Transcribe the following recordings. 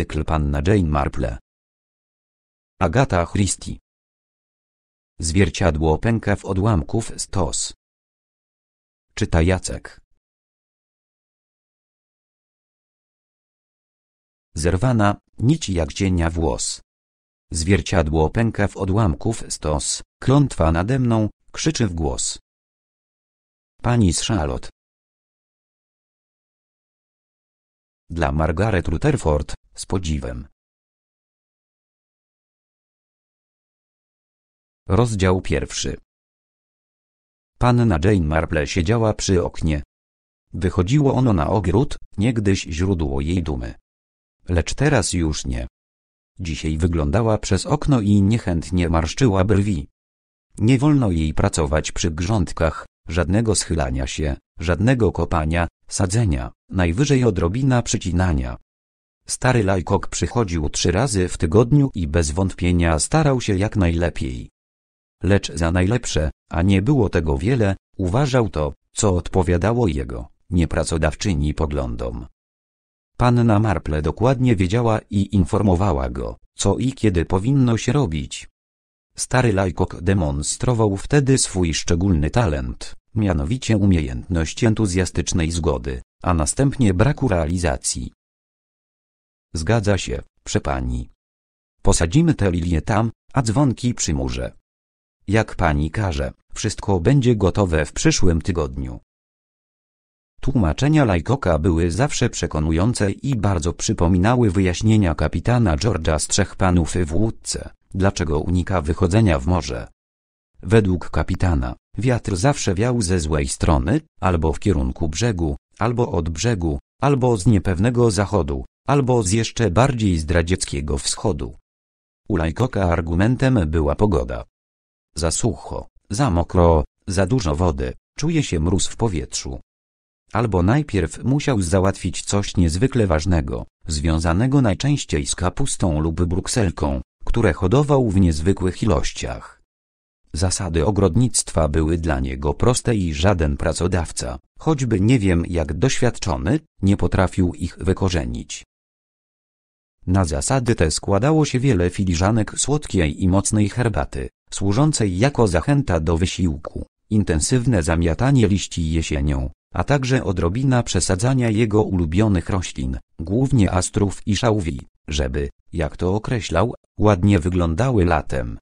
Cykl Panna Jane Marple Agata Christie Zwierciadło pęka w odłamków stos. Czyta Jacek. Zerwana, nic jak dzienia włos. Zwierciadło pęka w odłamków stos, klątwa nade mną, krzyczy w głos. Pani z Charlotte. Dla Margaret Rutherford, z podziwem. Rozdział pierwszy Panna Jane Marple siedziała przy oknie. Wychodziło ono na ogród, niegdyś źródło jej dumy. Lecz teraz już nie. Dzisiaj wyglądała przez okno i niechętnie marszczyła brwi. Nie wolno jej pracować przy grządkach, żadnego schylania się, żadnego kopania, sadzenia, najwyżej odrobina przycinania. Stary Lajkok przychodził trzy razy w tygodniu i bez wątpienia starał się jak najlepiej. Lecz za najlepsze, a nie było tego wiele, uważał to, co odpowiadało jego, niepracodawczyni poglądom. Panna Marple dokładnie wiedziała i informowała go, co i kiedy powinno się robić. Stary Lajkok demonstrował wtedy swój szczególny talent, mianowicie umiejętność entuzjastycznej zgody, a następnie braku realizacji. Zgadza się, przepani. Posadzimy te lilie tam, a dzwonki przy murze. Jak pani każe, wszystko będzie gotowe w przyszłym tygodniu. Tłumaczenia Lajkoka były zawsze przekonujące i bardzo przypominały wyjaśnienia kapitana George'a z trzech panów w łódce, dlaczego unika wychodzenia w morze. Według kapitana, wiatr zawsze wiał ze złej strony, albo w kierunku brzegu, albo od brzegu, albo z niepewnego zachodu, albo z jeszcze bardziej zdradzieckiego wschodu. U Lajkoka argumentem była pogoda. Za sucho, za mokro, za dużo wody, czuje się mróz w powietrzu. Albo najpierw musiał załatwić coś niezwykle ważnego, związanego najczęściej z kapustą lub brukselką, które hodował w niezwykłych ilościach. Zasady ogrodnictwa były dla niego proste i żaden pracodawca, choćby nie wiem jak doświadczony, nie potrafił ich wykorzenić. Na zasady te składało się wiele filiżanek słodkiej i mocnej herbaty, służącej jako zachęta do wysiłku, intensywne zamiatanie liści jesienią, a także odrobina przesadzania jego ulubionych roślin, głównie astrów i szałwi, żeby, jak to określał, ładnie wyglądały latem.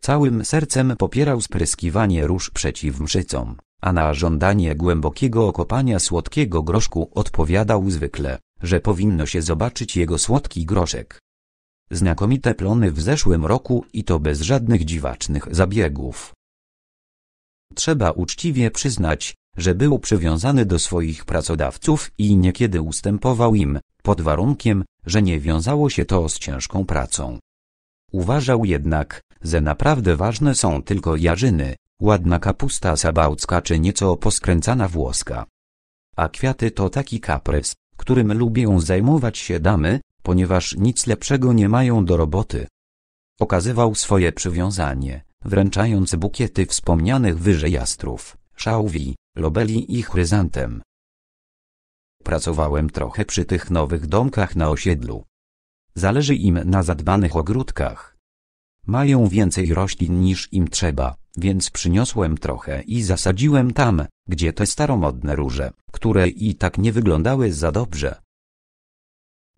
Całym sercem popierał spryskiwanie róż przeciw mszycom, a na żądanie głębokiego okopania słodkiego groszku odpowiadał zwykle że powinno się zobaczyć jego słodki groszek. Znakomite plony w zeszłym roku i to bez żadnych dziwacznych zabiegów. Trzeba uczciwie przyznać, że był przywiązany do swoich pracodawców i niekiedy ustępował im, pod warunkiem, że nie wiązało się to z ciężką pracą. Uważał jednak, że naprawdę ważne są tylko jarzyny, ładna kapusta sabałcka czy nieco poskręcana włoska. A kwiaty to taki kaprys, którym lubią zajmować się damy, ponieważ nic lepszego nie mają do roboty. Okazywał swoje przywiązanie, wręczając bukiety wspomnianych wyżej jastrów, szałwi, lobeli i chryzantem. Pracowałem trochę przy tych nowych domkach na osiedlu. Zależy im na zadbanych ogródkach. Mają więcej roślin niż im trzeba więc przyniosłem trochę i zasadziłem tam, gdzie te staromodne róże, które i tak nie wyglądały za dobrze.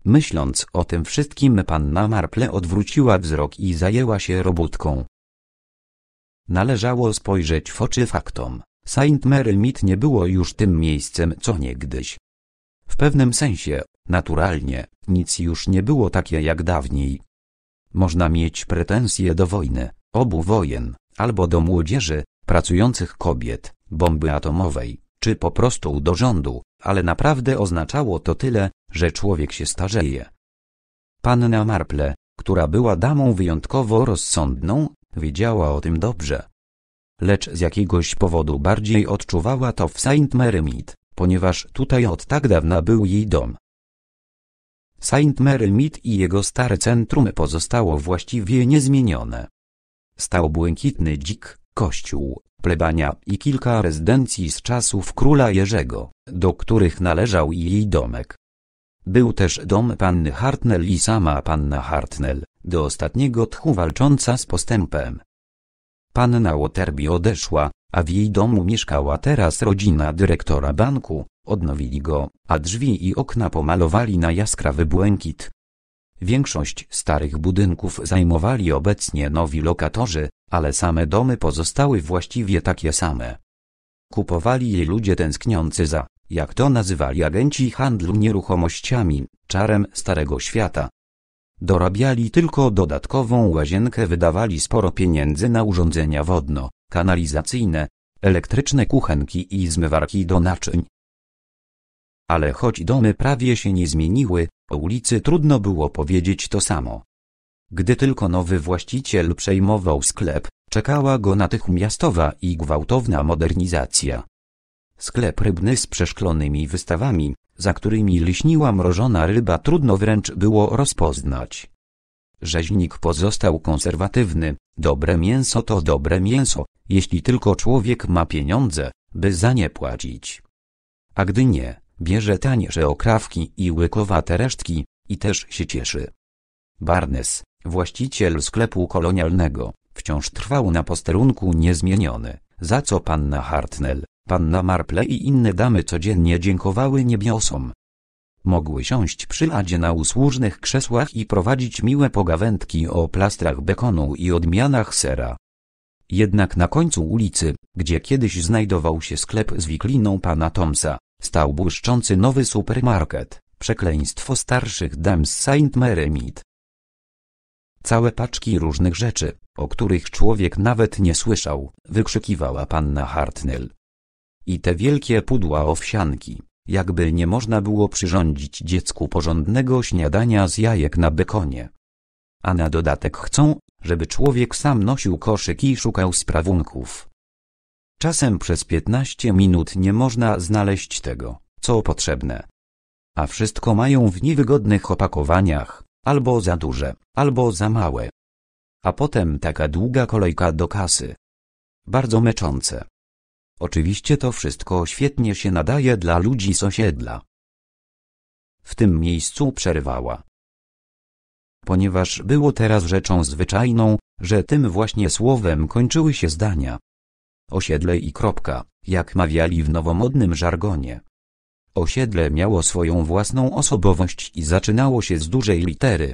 Myśląc o tym wszystkim panna Marple odwróciła wzrok i zajęła się robótką. Należało spojrzeć w oczy faktom. Saint Mary Mead nie było już tym miejscem co niegdyś. W pewnym sensie, naturalnie, nic już nie było takie jak dawniej. Można mieć pretensje do wojny, obu wojen, albo do młodzieży, pracujących kobiet, bomby atomowej, czy po prostu do rządu, ale naprawdę oznaczało to tyle, że człowiek się starzeje. Panna Marple, która była damą wyjątkowo rozsądną, wiedziała o tym dobrze. Lecz z jakiegoś powodu bardziej odczuwała to w Saint Mary Mead, ponieważ tutaj od tak dawna był jej dom. Saint Mary Mead i jego stare centrum pozostało właściwie niezmienione. Stał błękitny dzik, kościół, plebania i kilka rezydencji z czasów króla Jerzego, do których należał jej domek. Był też dom panny Hartnell i sama panna Hartnell, do ostatniego tchu walcząca z postępem. Panna Waterby odeszła, a w jej domu mieszkała teraz rodzina dyrektora banku, odnowili go, a drzwi i okna pomalowali na jaskrawy błękit, Większość starych budynków zajmowali obecnie nowi lokatorzy, ale same domy pozostały właściwie takie same. Kupowali je ludzie tęskniący za, jak to nazywali agenci handlu nieruchomościami, czarem Starego Świata. Dorabiali tylko dodatkową łazienkę wydawali sporo pieniędzy na urządzenia wodno, kanalizacyjne, elektryczne kuchenki i zmywarki do naczyń. Ale choć domy prawie się nie zmieniły, o ulicy trudno było powiedzieć to samo. Gdy tylko nowy właściciel przejmował sklep, czekała go natychmiastowa i gwałtowna modernizacja. Sklep rybny z przeszklonymi wystawami, za którymi liśniła mrożona ryba trudno wręcz było rozpoznać. Rzeźnik pozostał konserwatywny, dobre mięso to dobre mięso, jeśli tylko człowiek ma pieniądze, by za nie płacić. A gdy nie, Bierze tanie okrawki i łykowate resztki, i też się cieszy. Barnes, właściciel sklepu kolonialnego, wciąż trwał na posterunku niezmieniony, za co panna Hartnell, panna Marple i inne damy codziennie dziękowały niebiosom. Mogły siąść przy ladzie na usłużnych krzesłach i prowadzić miłe pogawędki o plastrach bekonu i odmianach sera. Jednak na końcu ulicy, gdzie kiedyś znajdował się sklep z wikliną pana Tomsa, Stał błyszczący nowy supermarket, przekleństwo starszych dam z Saint Mary Mead. Całe paczki różnych rzeczy, o których człowiek nawet nie słyszał, wykrzykiwała panna Hartnell. I te wielkie pudła owsianki, jakby nie można było przyrządzić dziecku porządnego śniadania z jajek na bekonie. A na dodatek chcą, żeby człowiek sam nosił koszyk i szukał sprawunków. Czasem przez 15 minut nie można znaleźć tego, co potrzebne. A wszystko mają w niewygodnych opakowaniach, albo za duże, albo za małe. A potem taka długa kolejka do kasy. Bardzo męczące. Oczywiście to wszystko świetnie się nadaje dla ludzi sąsiedla. W tym miejscu przerwała. Ponieważ było teraz rzeczą zwyczajną, że tym właśnie słowem kończyły się zdania, osiedle i kropka, jak mawiali w nowomodnym żargonie. Osiedle miało swoją własną osobowość i zaczynało się z dużej litery.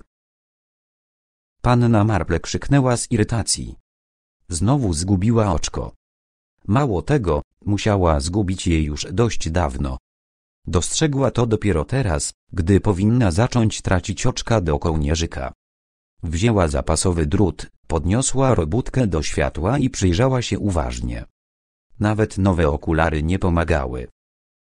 Panna Marple krzyknęła z irytacji. Znowu zgubiła oczko. Mało tego, musiała zgubić je już dość dawno. Dostrzegła to dopiero teraz, gdy powinna zacząć tracić oczka do kołnierzyka. Wzięła zapasowy drut, Podniosła robótkę do światła i przyjrzała się uważnie. Nawet nowe okulary nie pomagały.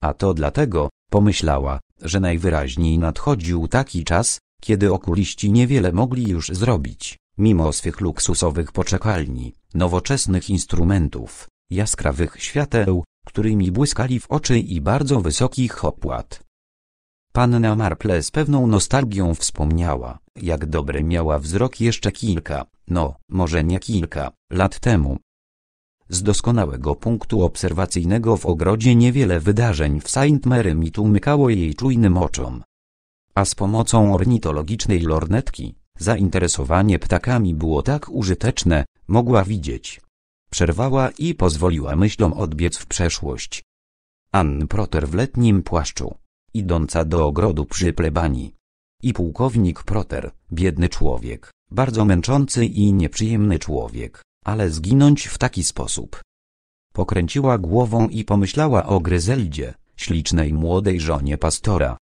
A to dlatego, pomyślała, że najwyraźniej nadchodził taki czas, kiedy okuliści niewiele mogli już zrobić, mimo swych luksusowych poczekalni, nowoczesnych instrumentów, jaskrawych świateł, którymi błyskali w oczy i bardzo wysokich opłat. Panna Marple z pewną nostalgią wspomniała, jak dobry miała wzrok jeszcze kilka, no, może nie kilka, lat temu. Z doskonałego punktu obserwacyjnego w ogrodzie niewiele wydarzeń w Saint Mary mi tłumykało jej czujnym oczom. A z pomocą ornitologicznej lornetki, zainteresowanie ptakami było tak użyteczne, mogła widzieć. Przerwała i pozwoliła myślom odbiec w przeszłość. Ann Proter w letnim płaszczu, idąca do ogrodu przy plebanii. I pułkownik Proter, biedny człowiek, bardzo męczący i nieprzyjemny człowiek, ale zginąć w taki sposób. Pokręciła głową i pomyślała o Gryzeldzie, ślicznej młodej żonie pastora.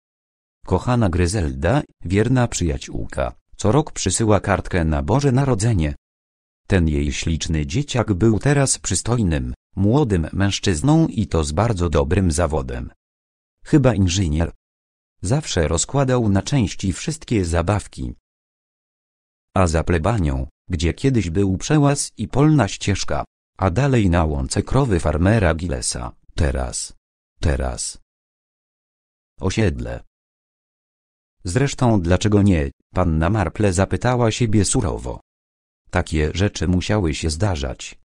Kochana Gryzelda, wierna przyjaciółka, co rok przysyła kartkę na Boże Narodzenie. Ten jej śliczny dzieciak był teraz przystojnym, młodym mężczyzną i to z bardzo dobrym zawodem, Chyba inżynier. Zawsze rozkładał na części wszystkie zabawki. A za plebanią, gdzie kiedyś był przełaz i polna ścieżka, a dalej na łące krowy farmera Gillesa, teraz, teraz. Osiedle. Zresztą dlaczego nie, panna Marple zapytała siebie surowo. Takie rzeczy musiały się zdarzać.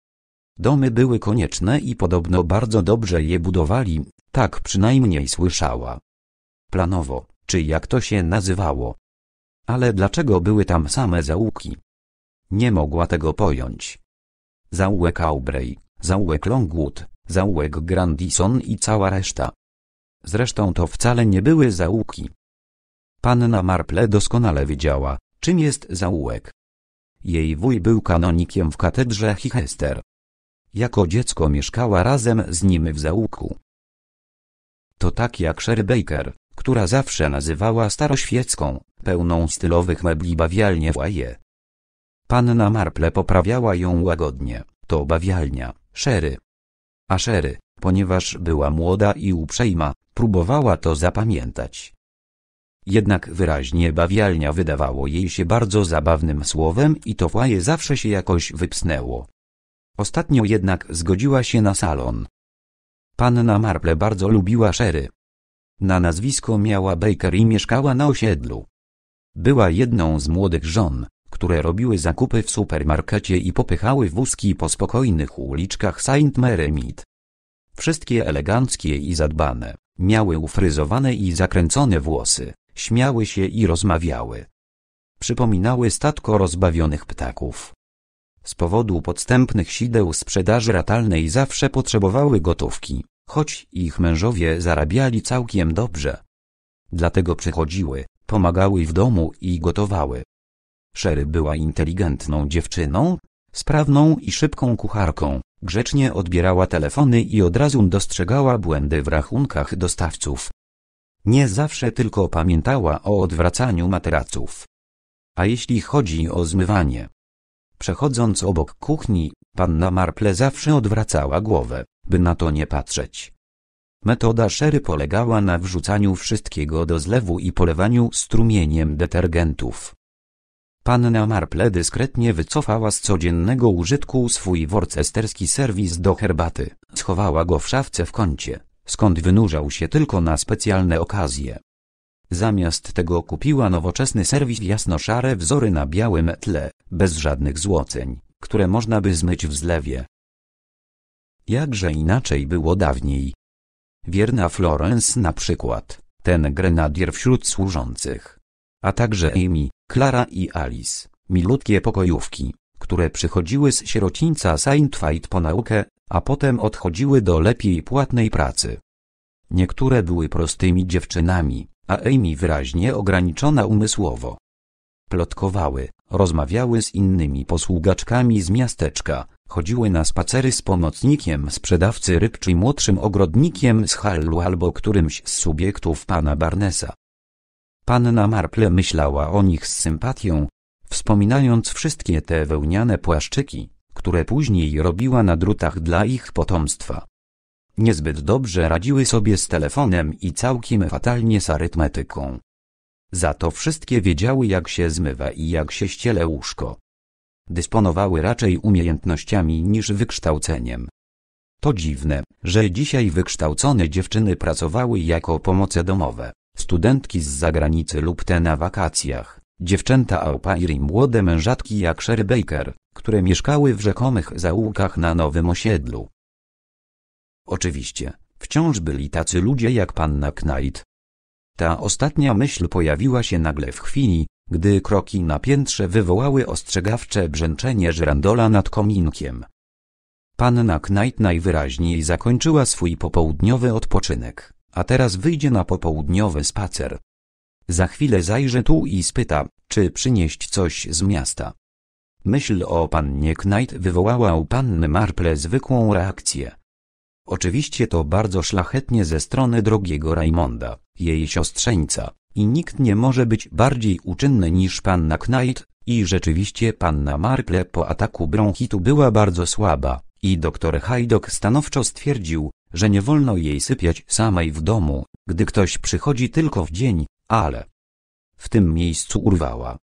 Domy były konieczne i podobno bardzo dobrze je budowali, tak przynajmniej słyszała. Planowo, czy jak to się nazywało. Ale dlaczego były tam same zaułki? Nie mogła tego pojąć. Zaułek Aubrey, zaułek Longwood, zaułek Grandison i cała reszta. Zresztą to wcale nie były zaułki. Panna Marple doskonale wiedziała, czym jest zaułek. Jej wuj był kanonikiem w katedrze Chichester. Jako dziecko mieszkała razem z nim w zaułku. To tak jak Sherry Baker, która zawsze nazywała staroświecką, pełną stylowych mebli bawialnię foyer. Panna Marple poprawiała ją łagodnie, to bawialnia, Sherry. A Sherry, ponieważ była młoda i uprzejma, próbowała to zapamiętać. Jednak wyraźnie bawialnia wydawało jej się bardzo zabawnym słowem i to foje zawsze się jakoś wypsnęło. Ostatnio jednak zgodziła się na salon. Panna Marple bardzo lubiła Sherry. Na nazwisko miała Baker i mieszkała na osiedlu. Była jedną z młodych żon, które robiły zakupy w supermarkecie i popychały wózki po spokojnych uliczkach Saint Mary Mead. Wszystkie eleganckie i zadbane, miały ufryzowane i zakręcone włosy, śmiały się i rozmawiały. Przypominały statko rozbawionych ptaków. Z powodu podstępnych sideł sprzedaży ratalnej zawsze potrzebowały gotówki, choć ich mężowie zarabiali całkiem dobrze. Dlatego przychodziły, pomagały w domu i gotowały. Sherry była inteligentną dziewczyną, sprawną i szybką kucharką, grzecznie odbierała telefony i od razu dostrzegała błędy w rachunkach dostawców. Nie zawsze tylko pamiętała o odwracaniu materaców. A jeśli chodzi o zmywanie, Przechodząc obok kuchni, panna Marple zawsze odwracała głowę, by na to nie patrzeć. Metoda Sherry polegała na wrzucaniu wszystkiego do zlewu i polewaniu strumieniem detergentów. Panna Marple dyskretnie wycofała z codziennego użytku swój worcesterski serwis do herbaty, schowała go w szafce w kącie, skąd wynurzał się tylko na specjalne okazje. Zamiast tego kupiła nowoczesny serwis jasnoszare wzory na białym tle, bez żadnych złoceń, które można by zmyć w zlewie. Jakże inaczej było dawniej. Wierna Florence na przykład, ten grenadier wśród służących. A także Amy, Clara i Alice, milutkie pokojówki, które przychodziły z sierocińca Saint Fight po naukę, a potem odchodziły do lepiej płatnej pracy. Niektóre były prostymi dziewczynami, a Amy wyraźnie ograniczona umysłowo. Plotkowały, rozmawiały z innymi posługaczkami z miasteczka, chodziły na spacery z pomocnikiem sprzedawcy ryb czy młodszym ogrodnikiem z Hallu albo którymś z subiektów pana Barnesa. Panna Marple myślała o nich z sympatią, wspominając wszystkie te wełniane płaszczyki, które później robiła na drutach dla ich potomstwa. Niezbyt dobrze radziły sobie z telefonem i całkiem fatalnie z arytmetyką. Za to wszystkie wiedziały jak się zmywa i jak się ściele łóżko. Dysponowały raczej umiejętnościami niż wykształceniem. To dziwne, że dzisiaj wykształcone dziewczyny pracowały jako pomoce domowe, studentki z zagranicy lub te na wakacjach, dziewczęta Aupair i młode mężatki jak Sherry Baker, które mieszkały w rzekomych zaułkach na nowym osiedlu. Oczywiście, wciąż byli tacy ludzie jak panna Knight, ta ostatnia myśl pojawiła się nagle w chwili, gdy kroki na piętrze wywołały ostrzegawcze brzęczenie żerandola nad kominkiem. Panna Knight najwyraźniej zakończyła swój popołudniowy odpoczynek, a teraz wyjdzie na popołudniowy spacer. Za chwilę zajrzy tu i spyta, czy przynieść coś z miasta. Myśl o pannie Knight wywołała u panny Marple zwykłą reakcję. Oczywiście to bardzo szlachetnie ze strony drogiego Raimonda, jej siostrzeńca, i nikt nie może być bardziej uczynny niż panna Knight, i rzeczywiście panna Marple po ataku bronchitu była bardzo słaba, i doktor Hajdok stanowczo stwierdził, że nie wolno jej sypiać samej w domu, gdy ktoś przychodzi tylko w dzień, ale w tym miejscu urwała.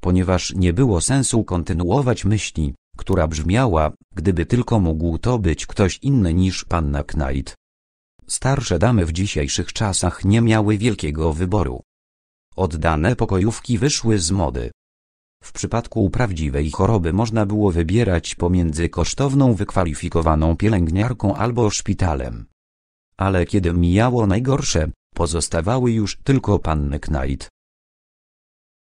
Ponieważ nie było sensu kontynuować myśli, która brzmiała, gdyby tylko mógł to być ktoś inny niż panna Knight. Starsze damy w dzisiejszych czasach nie miały wielkiego wyboru. Oddane pokojówki wyszły z mody. W przypadku prawdziwej choroby można było wybierać pomiędzy kosztowną wykwalifikowaną pielęgniarką albo szpitalem. Ale kiedy mijało najgorsze, pozostawały już tylko panny Knight.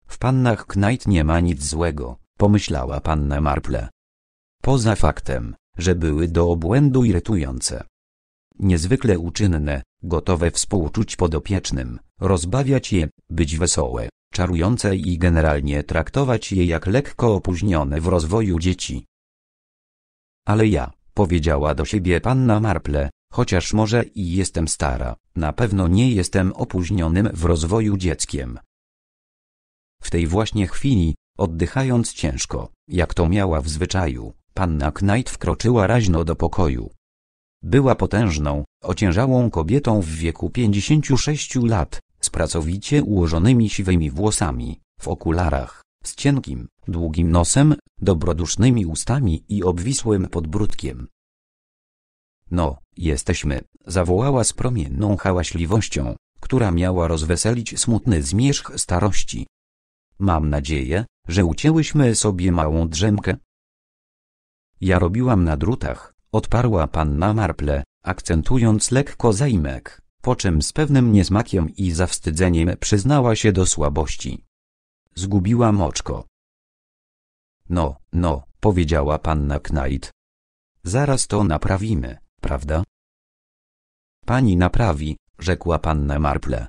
W pannach Knight nie ma nic złego, pomyślała panna Marple. Poza faktem, że były do obłędu irytujące. Niezwykle uczynne, gotowe współczuć podopiecznym, rozbawiać je, być wesołe, czarujące i generalnie traktować je jak lekko opóźnione w rozwoju dzieci. Ale ja, powiedziała do siebie panna Marple, chociaż może i jestem stara, na pewno nie jestem opóźnionym w rozwoju dzieckiem. W tej właśnie chwili, oddychając ciężko, jak to miała w zwyczaju, Panna Knight wkroczyła raźno do pokoju. Była potężną, ociężałą kobietą w wieku 56 lat, z pracowicie ułożonymi siwymi włosami, w okularach, z cienkim, długim nosem, dobrodusznymi ustami i obwisłym podbródkiem. No, jesteśmy, zawołała z promienną hałaśliwością, która miała rozweselić smutny zmierzch starości. Mam nadzieję, że ucięłyśmy sobie małą drzemkę, ja robiłam na drutach, odparła panna Marple, akcentując lekko zaimek, po czym z pewnym niesmakiem i zawstydzeniem przyznała się do słabości. Zgubiłam oczko. No, no, powiedziała panna Knight. Zaraz to naprawimy, prawda? Pani naprawi, rzekła panna Marple.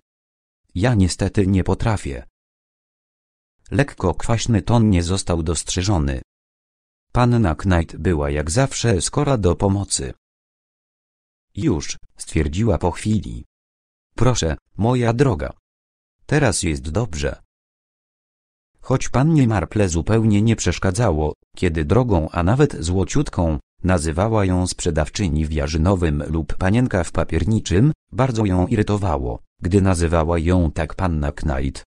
Ja niestety nie potrafię. Lekko kwaśny ton nie został dostrzeżony, Panna Knight była jak zawsze skora do pomocy. Już, stwierdziła po chwili. Proszę, moja droga. Teraz jest dobrze. Choć pannie Marple zupełnie nie przeszkadzało, kiedy drogą, a nawet złociutką, nazywała ją sprzedawczyni w jarzynowym lub panienka w papierniczym, bardzo ją irytowało, gdy nazywała ją tak panna Knight.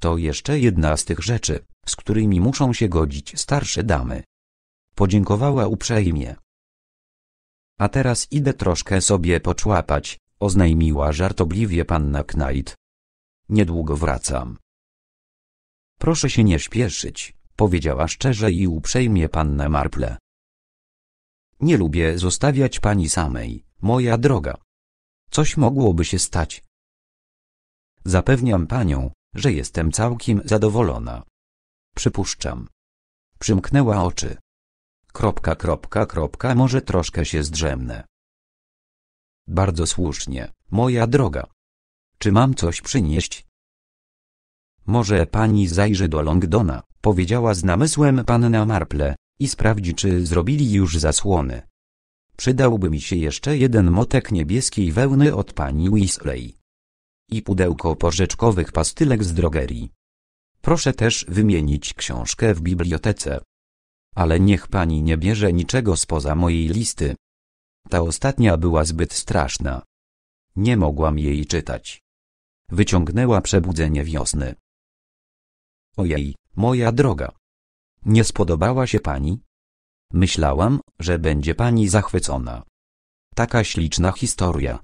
To jeszcze jedna z tych rzeczy, z którymi muszą się godzić starsze damy. Podziękowała uprzejmie. A teraz idę troszkę sobie poczłapać, oznajmiła żartobliwie panna Knight. Niedługo wracam. Proszę się nie śpieszyć, powiedziała szczerze i uprzejmie panna Marple. Nie lubię zostawiać pani samej, moja droga. Coś mogłoby się stać. Zapewniam panią, że jestem całkiem zadowolona. Przypuszczam. Przymknęła oczy. Kropka, kropka, kropka, może troszkę się zdrzemnę. Bardzo słusznie, moja droga. Czy mam coś przynieść? Może pani zajrzy do Longdona, powiedziała z namysłem panna Marple, i sprawdzi czy zrobili już zasłony. Przydałby mi się jeszcze jeden motek niebieskiej wełny od pani Weasley. I pudełko porzeczkowych pastylek z drogerii. Proszę też wymienić książkę w bibliotece, ale niech pani nie bierze niczego spoza mojej listy. Ta ostatnia była zbyt straszna. Nie mogłam jej czytać. Wyciągnęła przebudzenie wiosny. Ojej, moja droga. Nie spodobała się pani? Myślałam, że będzie pani zachwycona. Taka śliczna historia.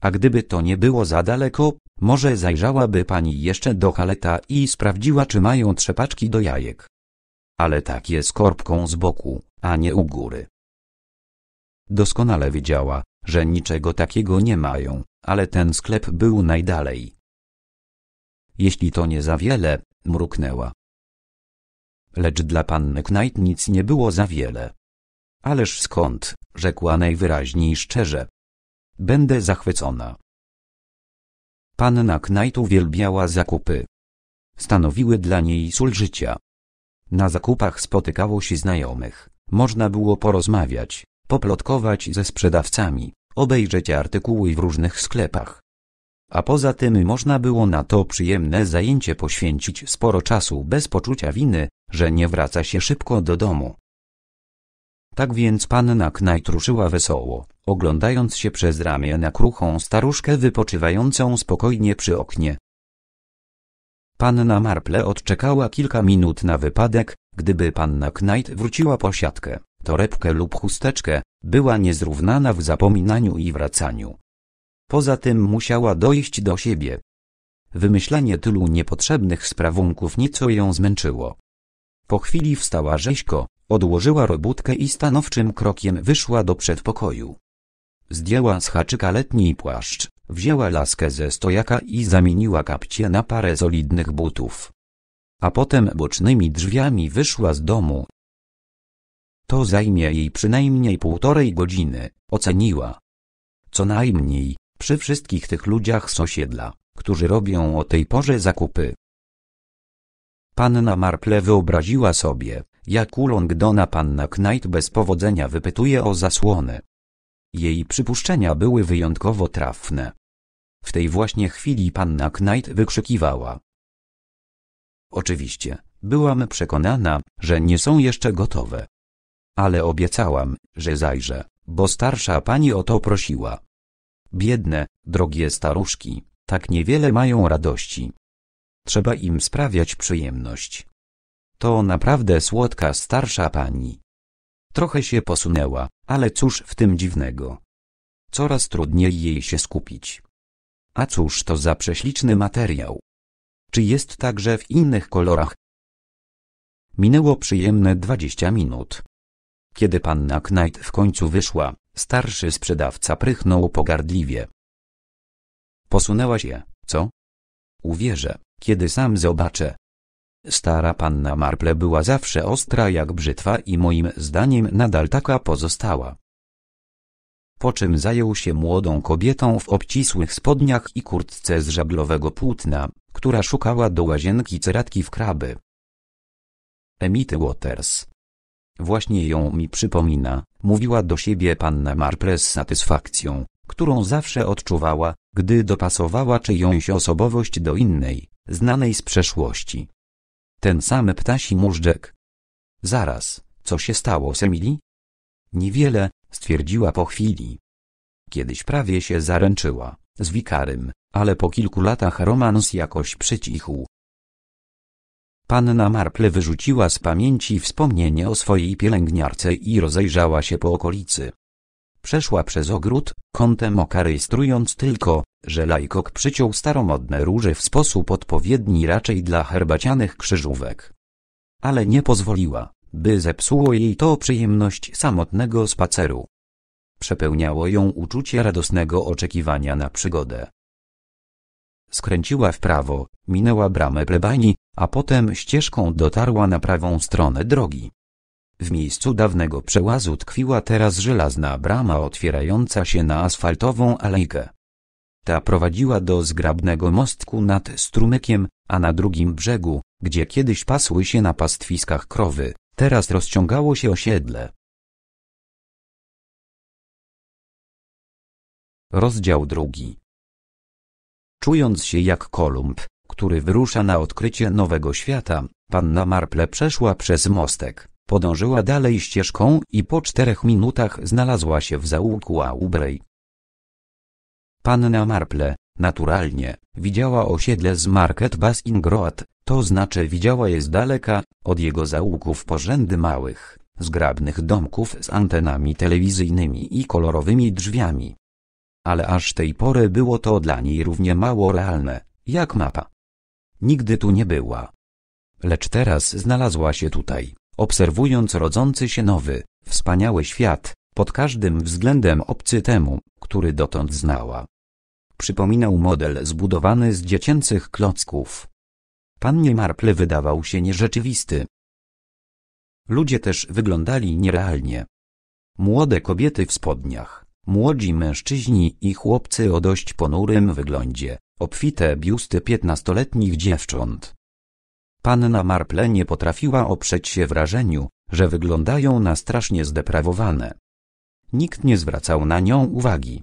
A gdyby to nie było za daleko, może zajrzałaby pani jeszcze do haleta i sprawdziła, czy mają trzepaczki do jajek ale takie z korbką z boku, a nie u góry. Doskonale wiedziała, że niczego takiego nie mają, ale ten sklep był najdalej. Jeśli to nie za wiele, mruknęła. Lecz dla panny Knight nic nie było za wiele. Ależ skąd, rzekła najwyraźniej szczerze. Będę zachwycona. Panna Knight uwielbiała zakupy. Stanowiły dla niej sól życia. Na zakupach spotykało się znajomych, można było porozmawiać, poplotkować ze sprzedawcami, obejrzeć artykuły w różnych sklepach. A poza tym można było na to przyjemne zajęcie poświęcić sporo czasu bez poczucia winy, że nie wraca się szybko do domu. Tak więc panna Knajt ruszyła wesoło, oglądając się przez ramię na kruchą staruszkę wypoczywającą spokojnie przy oknie. Panna Marple odczekała kilka minut na wypadek, gdyby panna Knight wróciła po siatkę, torebkę lub chusteczkę, była niezrównana w zapominaniu i wracaniu. Poza tym musiała dojść do siebie. Wymyślanie tylu niepotrzebnych sprawunków nieco ją zmęczyło. Po chwili wstała rzeźko, odłożyła robótkę i stanowczym krokiem wyszła do przedpokoju. Zdjęła z haczyka letni płaszcz, wzięła laskę ze stojaka i zamieniła kapcie na parę solidnych butów. A potem bocznymi drzwiami wyszła z domu. To zajmie jej przynajmniej półtorej godziny, oceniła. Co najmniej, przy wszystkich tych ludziach sąsiedla, którzy robią o tej porze zakupy. Panna Marple wyobraziła sobie, jak Longdona panna Knight bez powodzenia wypytuje o zasłonę, jej przypuszczenia były wyjątkowo trafne. W tej właśnie chwili panna Knight wykrzykiwała. Oczywiście, byłam przekonana, że nie są jeszcze gotowe. Ale obiecałam, że zajrzę, bo starsza pani o to prosiła. Biedne, drogie staruszki, tak niewiele mają radości. Trzeba im sprawiać przyjemność. To naprawdę słodka starsza pani. Trochę się posunęła, ale cóż w tym dziwnego. Coraz trudniej jej się skupić. A cóż to za prześliczny materiał? Czy jest także w innych kolorach? Minęło przyjemne dwadzieścia minut. Kiedy panna Knight w końcu wyszła, starszy sprzedawca prychnął pogardliwie. Posunęła się, co? Uwierzę, kiedy sam zobaczę. Stara panna Marple była zawsze ostra jak brzytwa i moim zdaniem nadal taka pozostała. Po czym zajął się młodą kobietą w obcisłych spodniach i kurtce z żablowego płótna, która szukała do łazienki ceratki w kraby. Emity Waters. Właśnie ją mi przypomina, mówiła do siebie panna Marple z satysfakcją, którą zawsze odczuwała, gdy dopasowała czyjąś osobowość do innej, znanej z przeszłości. Ten sam ptasi móżdżek. Zaraz, co się stało z Emily? Niewiele, stwierdziła po chwili. Kiedyś prawie się zaręczyła, z wikarym, ale po kilku latach romans jakoś przycichł. Panna Marple wyrzuciła z pamięci wspomnienie o swojej pielęgniarce i rozejrzała się po okolicy. Przeszła przez ogród, kątem oka rejestrując tylko, że Lajkok przyciął staromodne róże w sposób odpowiedni raczej dla herbacianych krzyżówek. Ale nie pozwoliła, by zepsuło jej to przyjemność samotnego spaceru. Przepełniało ją uczucie radosnego oczekiwania na przygodę. Skręciła w prawo, minęła bramę plebanii, a potem ścieżką dotarła na prawą stronę drogi, w miejscu dawnego przełazu tkwiła teraz żelazna brama otwierająca się na asfaltową alejkę. Ta prowadziła do zgrabnego mostku nad strumykiem, a na drugim brzegu, gdzie kiedyś pasły się na pastwiskach krowy, teraz rozciągało się osiedle. Rozdział drugi. Czując się jak Kolumb, który wyrusza na odkrycie nowego świata, panna Marple przeszła przez mostek. Podążyła dalej ścieżką i po czterech minutach znalazła się w zaułku Aubrey. Panna Marple, naturalnie, widziała osiedle z Market Ingroat, to znaczy widziała je z daleka, od jego zaułków porzędy małych, zgrabnych domków z antenami telewizyjnymi i kolorowymi drzwiami. Ale aż tej pory było to dla niej równie mało realne, jak mapa. Nigdy tu nie była. Lecz teraz znalazła się tutaj obserwując rodzący się nowy, wspaniały świat, pod każdym względem obcy temu, który dotąd znała. Przypominał model zbudowany z dziecięcych klocków. Pannie Marple wydawał się nierzeczywisty. Ludzie też wyglądali nierealnie. Młode kobiety w spodniach, młodzi mężczyźni i chłopcy o dość ponurym wyglądzie, obfite biusty piętnastoletnich dziewcząt, Panna Marple nie potrafiła oprzeć się wrażeniu, że wyglądają na strasznie zdeprawowane. Nikt nie zwracał na nią uwagi.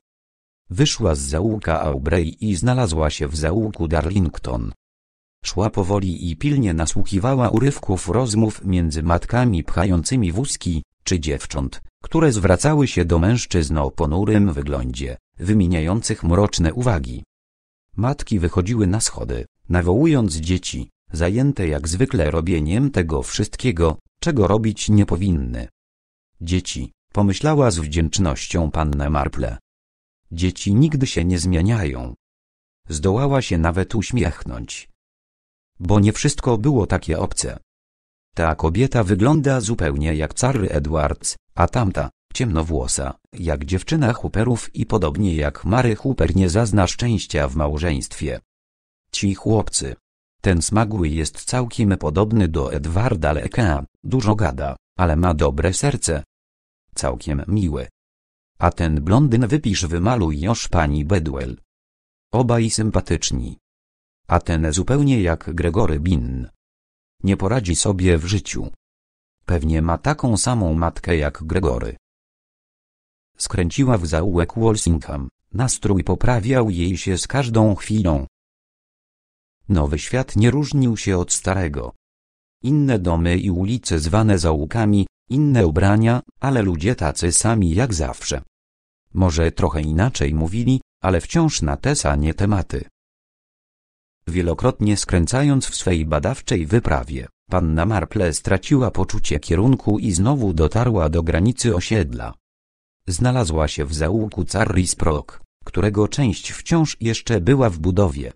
Wyszła z zaułka Aubrey i znalazła się w zaułku Darlington. Szła powoli i pilnie nasłuchiwała urywków rozmów między matkami pchającymi wózki, czy dziewcząt, które zwracały się do mężczyzn o ponurym wyglądzie, wymieniających mroczne uwagi. Matki wychodziły na schody, nawołując dzieci, zajęte jak zwykle robieniem tego wszystkiego, czego robić nie powinny. Dzieci, pomyślała z wdzięcznością panna Marple. Dzieci nigdy się nie zmieniają. Zdołała się nawet uśmiechnąć. Bo nie wszystko było takie obce. Ta kobieta wygląda zupełnie jak Cary Edwards, a tamta, ciemnowłosa, jak dziewczyna Hooperów i podobnie jak Mary Hooper nie zazna szczęścia w małżeństwie. Ci chłopcy, ten smagły jest całkiem podobny do Edwarda Lekea, dużo gada, ale ma dobre serce. Całkiem miły. A ten blondyn wypisz wymaluj już pani Bedwell. Obaj sympatyczni. A ten zupełnie jak Gregory Bin. Nie poradzi sobie w życiu. Pewnie ma taką samą matkę jak Gregory. Skręciła w zaułek Walsingham. Nastrój poprawiał jej się z każdą chwilą. Nowy świat nie różnił się od starego. Inne domy i ulice zwane zaułkami, inne ubrania, ale ludzie tacy sami jak zawsze. Może trochę inaczej mówili, ale wciąż na te same tematy. Wielokrotnie skręcając w swej badawczej wyprawie, panna Marple straciła poczucie kierunku i znowu dotarła do granicy osiedla. Znalazła się w zaułku Carris Prok, którego część wciąż jeszcze była w budowie.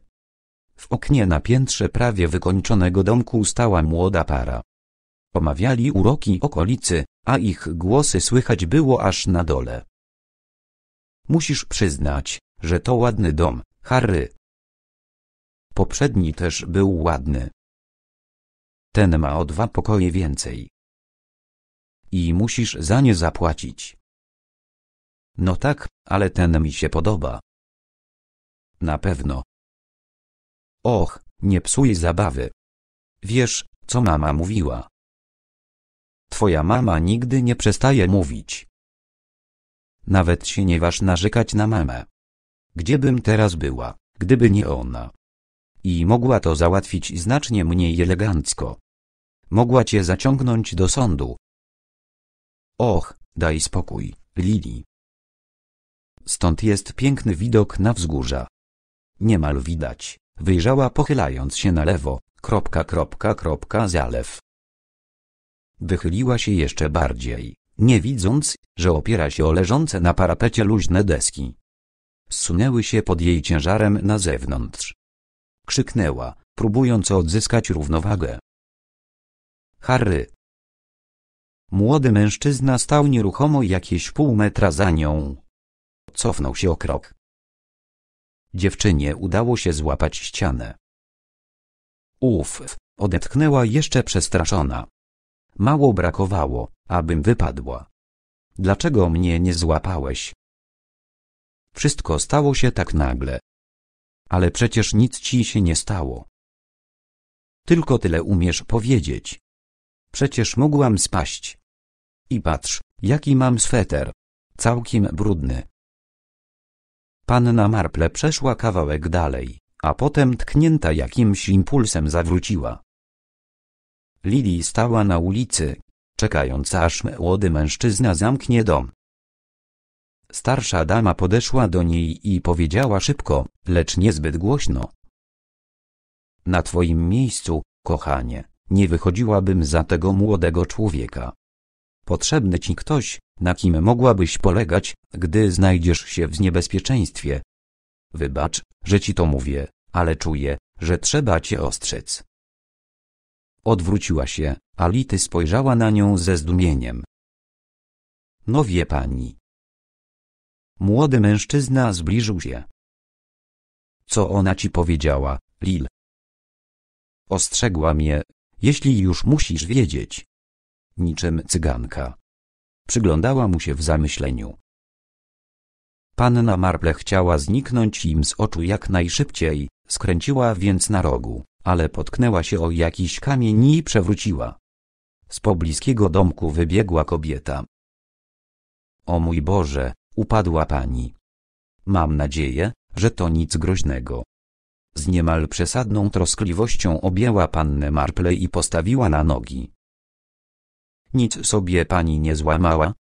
W oknie na piętrze prawie wykończonego domku stała młoda para. Omawiali uroki okolicy, a ich głosy słychać było aż na dole. Musisz przyznać, że to ładny dom, Harry. Poprzedni też był ładny. Ten ma o dwa pokoje więcej. I musisz za nie zapłacić. No tak, ale ten mi się podoba. Na pewno, Och, nie psuj zabawy. Wiesz, co mama mówiła. Twoja mama nigdy nie przestaje mówić. Nawet się nie waż narzekać na mamę. Gdziebym teraz była, gdyby nie ona? I mogła to załatwić znacznie mniej elegancko. Mogła cię zaciągnąć do sądu. Och, daj spokój, Lili. Stąd jest piękny widok na wzgórza. Niemal widać, Wyjrzała pochylając się na lewo, kropka, kropka, kropka, zalew. Wychyliła się jeszcze bardziej, nie widząc, że opiera się o leżące na parapecie luźne deski. Sunęły się pod jej ciężarem na zewnątrz. Krzyknęła, próbując odzyskać równowagę. Harry. Młody mężczyzna stał nieruchomo jakieś pół metra za nią. Cofnął się o krok. Dziewczynie udało się złapać ścianę. Uf, odetchnęła jeszcze przestraszona. Mało brakowało, abym wypadła. Dlaczego mnie nie złapałeś? Wszystko stało się tak nagle. Ale przecież nic ci się nie stało. Tylko tyle umiesz powiedzieć. Przecież mogłam spaść. I patrz, jaki mam sweter. Całkiem brudny. Panna Marple przeszła kawałek dalej, a potem tknięta jakimś impulsem zawróciła. Lili stała na ulicy, czekając aż młody mężczyzna zamknie dom. Starsza dama podeszła do niej i powiedziała szybko, lecz niezbyt głośno. Na twoim miejscu, kochanie, nie wychodziłabym za tego młodego człowieka. Potrzebny ci ktoś, na kim mogłabyś polegać, gdy znajdziesz się w niebezpieczeństwie. Wybacz, że ci to mówię, ale czuję, że trzeba cię ostrzec. Odwróciła się, a Lity spojrzała na nią ze zdumieniem. No wie pani. Młody mężczyzna zbliżył się. Co ona ci powiedziała, Lil? Ostrzegła mnie, jeśli już musisz wiedzieć, niczym cyganka. Przyglądała mu się w zamyśleniu. Panna Marple chciała zniknąć im z oczu jak najszybciej, skręciła więc na rogu, ale potknęła się o jakiś kamień i przewróciła. Z pobliskiego domku wybiegła kobieta. O mój Boże, upadła pani. Mam nadzieję, że to nic groźnego. Z niemal przesadną troskliwością objęła pannę Marple i postawiła na nogi. Nic sobie pani nie złamała?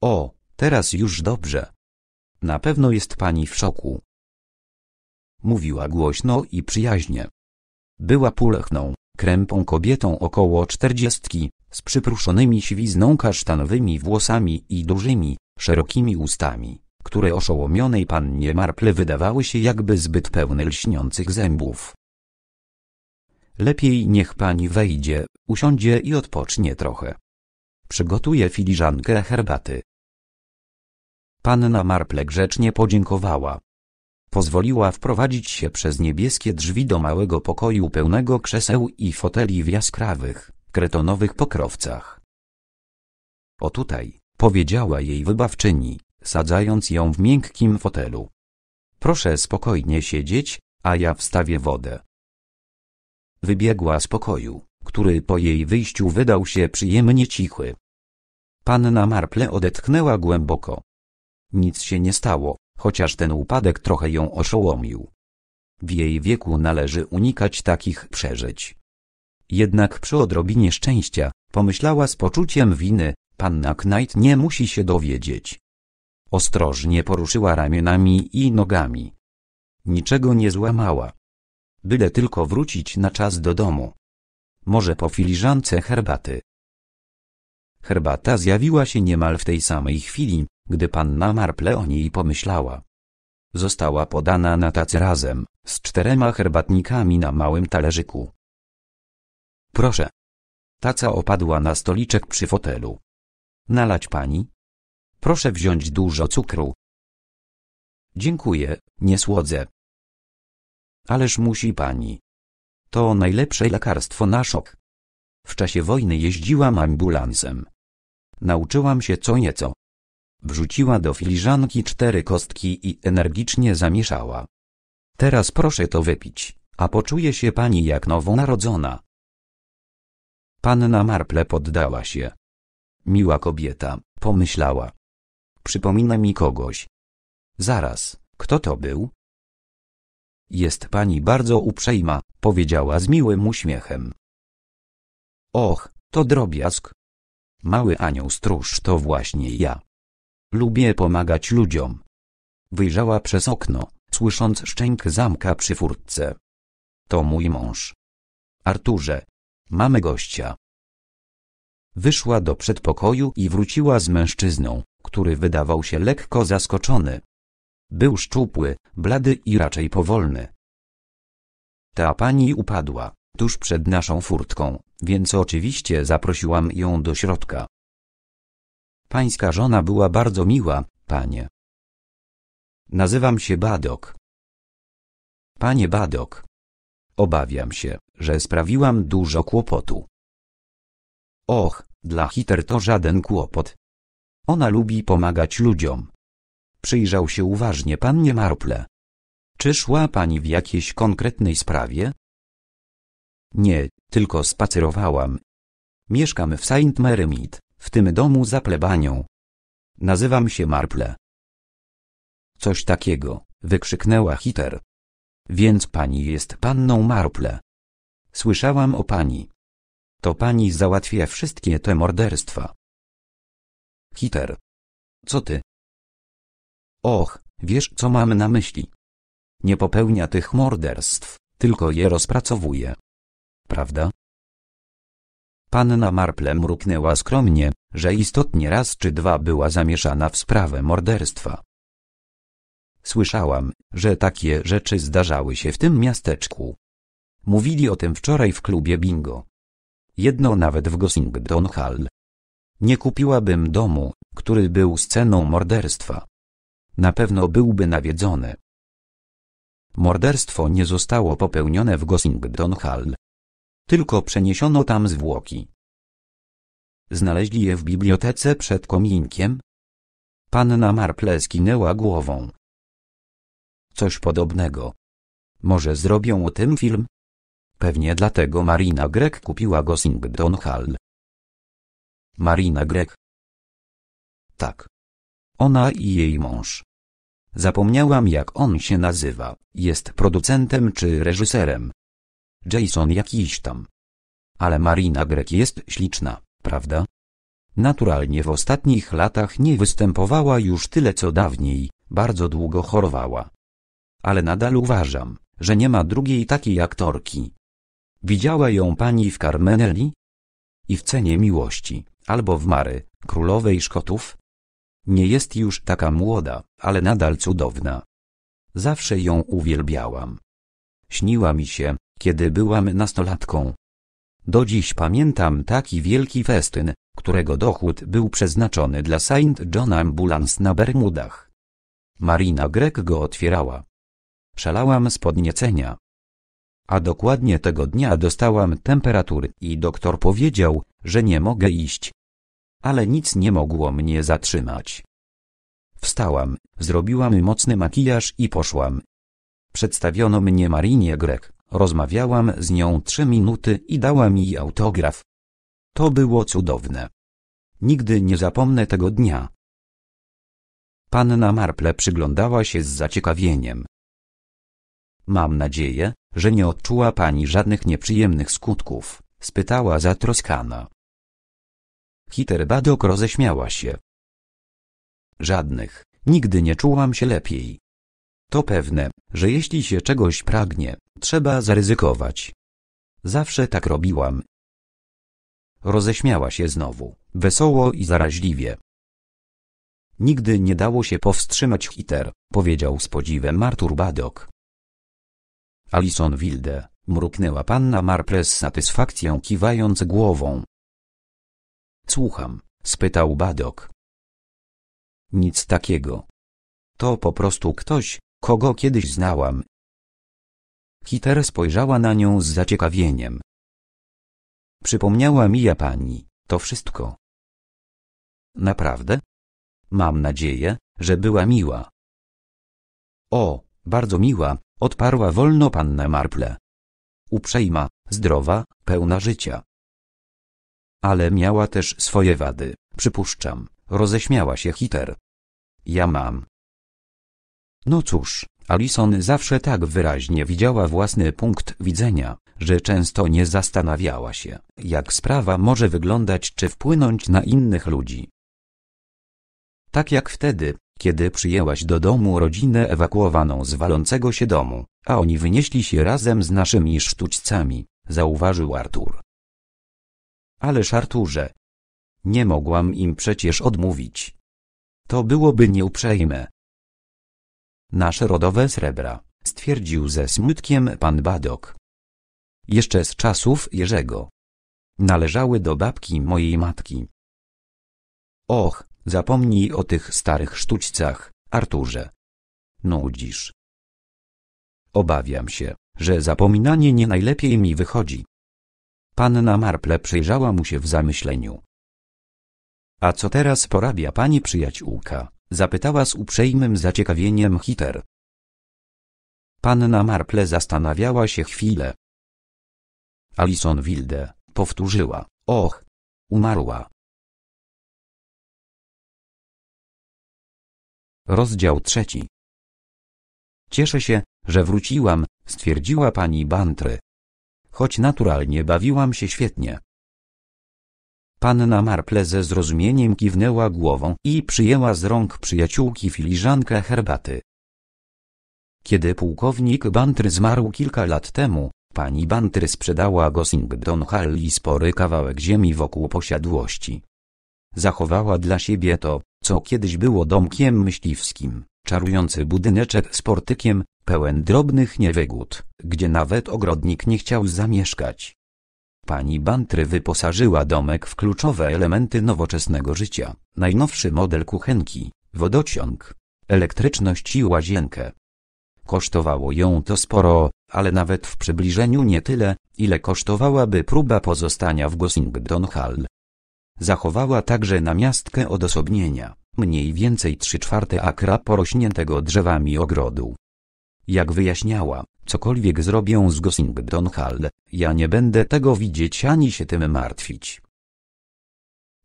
O, teraz już dobrze. Na pewno jest pani w szoku. Mówiła głośno i przyjaźnie. Była pulechną, krępą kobietą około czterdziestki, z przypruszonymi świzną kasztanowymi włosami i dużymi, szerokimi ustami, które oszołomionej pannie Marple wydawały się jakby zbyt pełne lśniących zębów. Lepiej niech pani wejdzie, usiądzie i odpocznie trochę przygotuję filiżankę herbaty. Panna Marple grzecznie podziękowała. Pozwoliła wprowadzić się przez niebieskie drzwi do małego pokoju pełnego krzeseł i foteli w jaskrawych, kretonowych pokrowcach. O tutaj, powiedziała jej wybawczyni, sadzając ją w miękkim fotelu. Proszę spokojnie siedzieć, a ja wstawię wodę. Wybiegła z pokoju, który po jej wyjściu wydał się przyjemnie cichy. Panna Marple odetchnęła głęboko. Nic się nie stało, chociaż ten upadek trochę ją oszołomił. W jej wieku należy unikać takich przeżyć. Jednak przy odrobinie szczęścia, pomyślała z poczuciem winy, panna Knight nie musi się dowiedzieć. Ostrożnie poruszyła ramionami i nogami. Niczego nie złamała. Byle tylko wrócić na czas do domu. Może po filiżance herbaty. Herbata zjawiła się niemal w tej samej chwili, gdy panna Marple o niej pomyślała. Została podana na tacy razem, z czterema herbatnikami na małym talerzyku. Proszę. Taca opadła na stoliczek przy fotelu. Nalać pani? Proszę wziąć dużo cukru. Dziękuję, nie słodzę. Ależ musi pani. To najlepsze lekarstwo na szok. W czasie wojny jeździłam ambulansem nauczyłam się co nieco. Wrzuciła do filiżanki cztery kostki i energicznie zamieszała. Teraz proszę to wypić, a poczuje się pani jak nowonarodzona. Panna Marple poddała się. Miła kobieta, pomyślała. Przypomina mi kogoś. Zaraz, kto to był? Jest pani bardzo uprzejma, powiedziała z miłym uśmiechem. Och, to drobiazg, Mały anioł stróż to właśnie ja. Lubię pomagać ludziom. Wyjrzała przez okno, słysząc szczęk zamka przy furtce. To mój mąż. Arturze. Mamy gościa. Wyszła do przedpokoju i wróciła z mężczyzną, który wydawał się lekko zaskoczony. Był szczupły, blady i raczej powolny. Ta pani upadła, tuż przed naszą furtką, więc oczywiście zaprosiłam ją do środka. Pańska żona była bardzo miła, panie. Nazywam się Badok. Panie Badok. Obawiam się, że sprawiłam dużo kłopotu. Och, dla Hiter to żaden kłopot. Ona lubi pomagać ludziom. Przyjrzał się uważnie pannie Marple. Czy szła pani w jakiejś konkretnej sprawie? Nie, tylko spacerowałam. Mieszkam w Saint Mary w tym domu za plebanią. Nazywam się Marple. Coś takiego, wykrzyknęła Hitter. Więc pani jest panną Marple. Słyszałam o pani. To pani załatwia wszystkie te morderstwa. Hitter, Co ty? Och, wiesz co mam na myśli. Nie popełnia tych morderstw, tylko je rozpracowuje prawda? Panna Marple mruknęła skromnie, że istotnie raz czy dwa była zamieszana w sprawę morderstwa. Słyszałam, że takie rzeczy zdarzały się w tym miasteczku. Mówili o tym wczoraj w klubie bingo. Jedno nawet w Gossington Hall. Nie kupiłabym domu, który był sceną morderstwa. Na pewno byłby nawiedzony. Morderstwo nie zostało popełnione w Gossington Hall tylko przeniesiono tam zwłoki. Znaleźli je w bibliotece przed kominkiem. Panna Marple skinęła głową. Coś podobnego. Może zrobią o tym film? Pewnie dlatego Marina Grek kupiła go Singdon Hall. Marina Grek. Tak. Ona i jej mąż. Zapomniałam jak on się nazywa, jest producentem czy reżyserem. Jason jakiś tam. Ale Marina Grek jest śliczna, prawda? Naturalnie w ostatnich latach nie występowała już tyle co dawniej, bardzo długo chorowała. Ale nadal uważam, że nie ma drugiej takiej aktorki. Widziała ją pani w Carmeneli? I w Cenie Miłości, albo w Mary, Królowej Szkotów? Nie jest już taka młoda, ale nadal cudowna. Zawsze ją uwielbiałam. Śniła mi się, kiedy byłam nastolatką. Do dziś pamiętam taki wielki festyn, którego dochód był przeznaczony dla Saint John Ambulance na Bermudach. Marina Grek go otwierała. Szalałam z podniecenia. A dokładnie tego dnia dostałam temperatury i doktor powiedział, że nie mogę iść. Ale nic nie mogło mnie zatrzymać. Wstałam, zrobiłam mocny makijaż i poszłam. Przedstawiono mnie Marinie Grek. Rozmawiałam z nią trzy minuty i dała mi autograf. To było cudowne. Nigdy nie zapomnę tego dnia. Panna Marple przyglądała się z zaciekawieniem. Mam nadzieję, że nie odczuła pani żadnych nieprzyjemnych skutków, spytała zatroskana. Hiterbadok roześmiała się. Żadnych, nigdy nie czułam się lepiej. To pewne, że jeśli się czegoś pragnie, trzeba zaryzykować. Zawsze tak robiłam. Roześmiała się znowu, wesoło i zaraźliwie. Nigdy nie dało się powstrzymać Hiter, powiedział z podziwem Artur Badok. Alison Wilde, mruknęła panna Marple z satysfakcją kiwając głową. Słucham, spytał Badok. Nic takiego. To po prostu ktoś, kogo kiedyś znałam. Kiter spojrzała na nią z zaciekawieniem. Przypomniała mi ja pani, to wszystko. Naprawdę? Mam nadzieję, że była miła. O, bardzo miła, odparła wolno pannę Marple. Uprzejma, zdrowa, pełna życia. Ale miała też swoje wady, przypuszczam, roześmiała się Hiter. Ja mam, no cóż, Alison zawsze tak wyraźnie widziała własny punkt widzenia, że często nie zastanawiała się, jak sprawa może wyglądać czy wpłynąć na innych ludzi. Tak jak wtedy, kiedy przyjęłaś do domu rodzinę ewakuowaną z walącego się domu, a oni wynieśli się razem z naszymi sztućcami, zauważył Artur. Ależ Arturze, nie mogłam im przecież odmówić. To byłoby nieuprzejme nasze rodowe srebra, stwierdził ze smutkiem pan Badok. Jeszcze z czasów Jerzego. Należały do babki mojej matki. Och, zapomnij o tych starych sztućcach, Arturze. Nudzisz. Obawiam się, że zapominanie nie najlepiej mi wychodzi. Panna Marple przyjrzała mu się w zamyśleniu. A co teraz porabia pani przyjaciółka? Zapytała z uprzejmym zaciekawieniem Hitler. Panna Marple zastanawiała się chwilę. Alison Wilde, powtórzyła, och, umarła. Rozdział trzeci. Cieszę się, że wróciłam, stwierdziła pani Bantry. Choć naturalnie bawiłam się świetnie, Panna Marple ze zrozumieniem kiwnęła głową i przyjęła z rąk przyjaciółki filiżankę herbaty. Kiedy pułkownik Bantry zmarł kilka lat temu, pani Bantry sprzedała Gossington Hall i spory kawałek ziemi wokół posiadłości. Zachowała dla siebie to, co kiedyś było domkiem myśliwskim, czarujący budyneczek z portykiem, pełen drobnych niewygód, gdzie nawet ogrodnik nie chciał zamieszkać. Pani Bantry wyposażyła domek w kluczowe elementy nowoczesnego życia. Najnowszy model kuchenki, wodociąg, elektryczność i łazienkę. Kosztowało ją to sporo, ale nawet w przybliżeniu nie tyle, ile kosztowałaby próba pozostania w Gossington Hall. Zachowała także namiastkę odosobnienia, mniej więcej 3 czwarte akra porośniętego drzewami ogrodu. Jak wyjaśniała, cokolwiek zrobię z Gossington Hall, ja nie będę tego widzieć ani się tym martwić.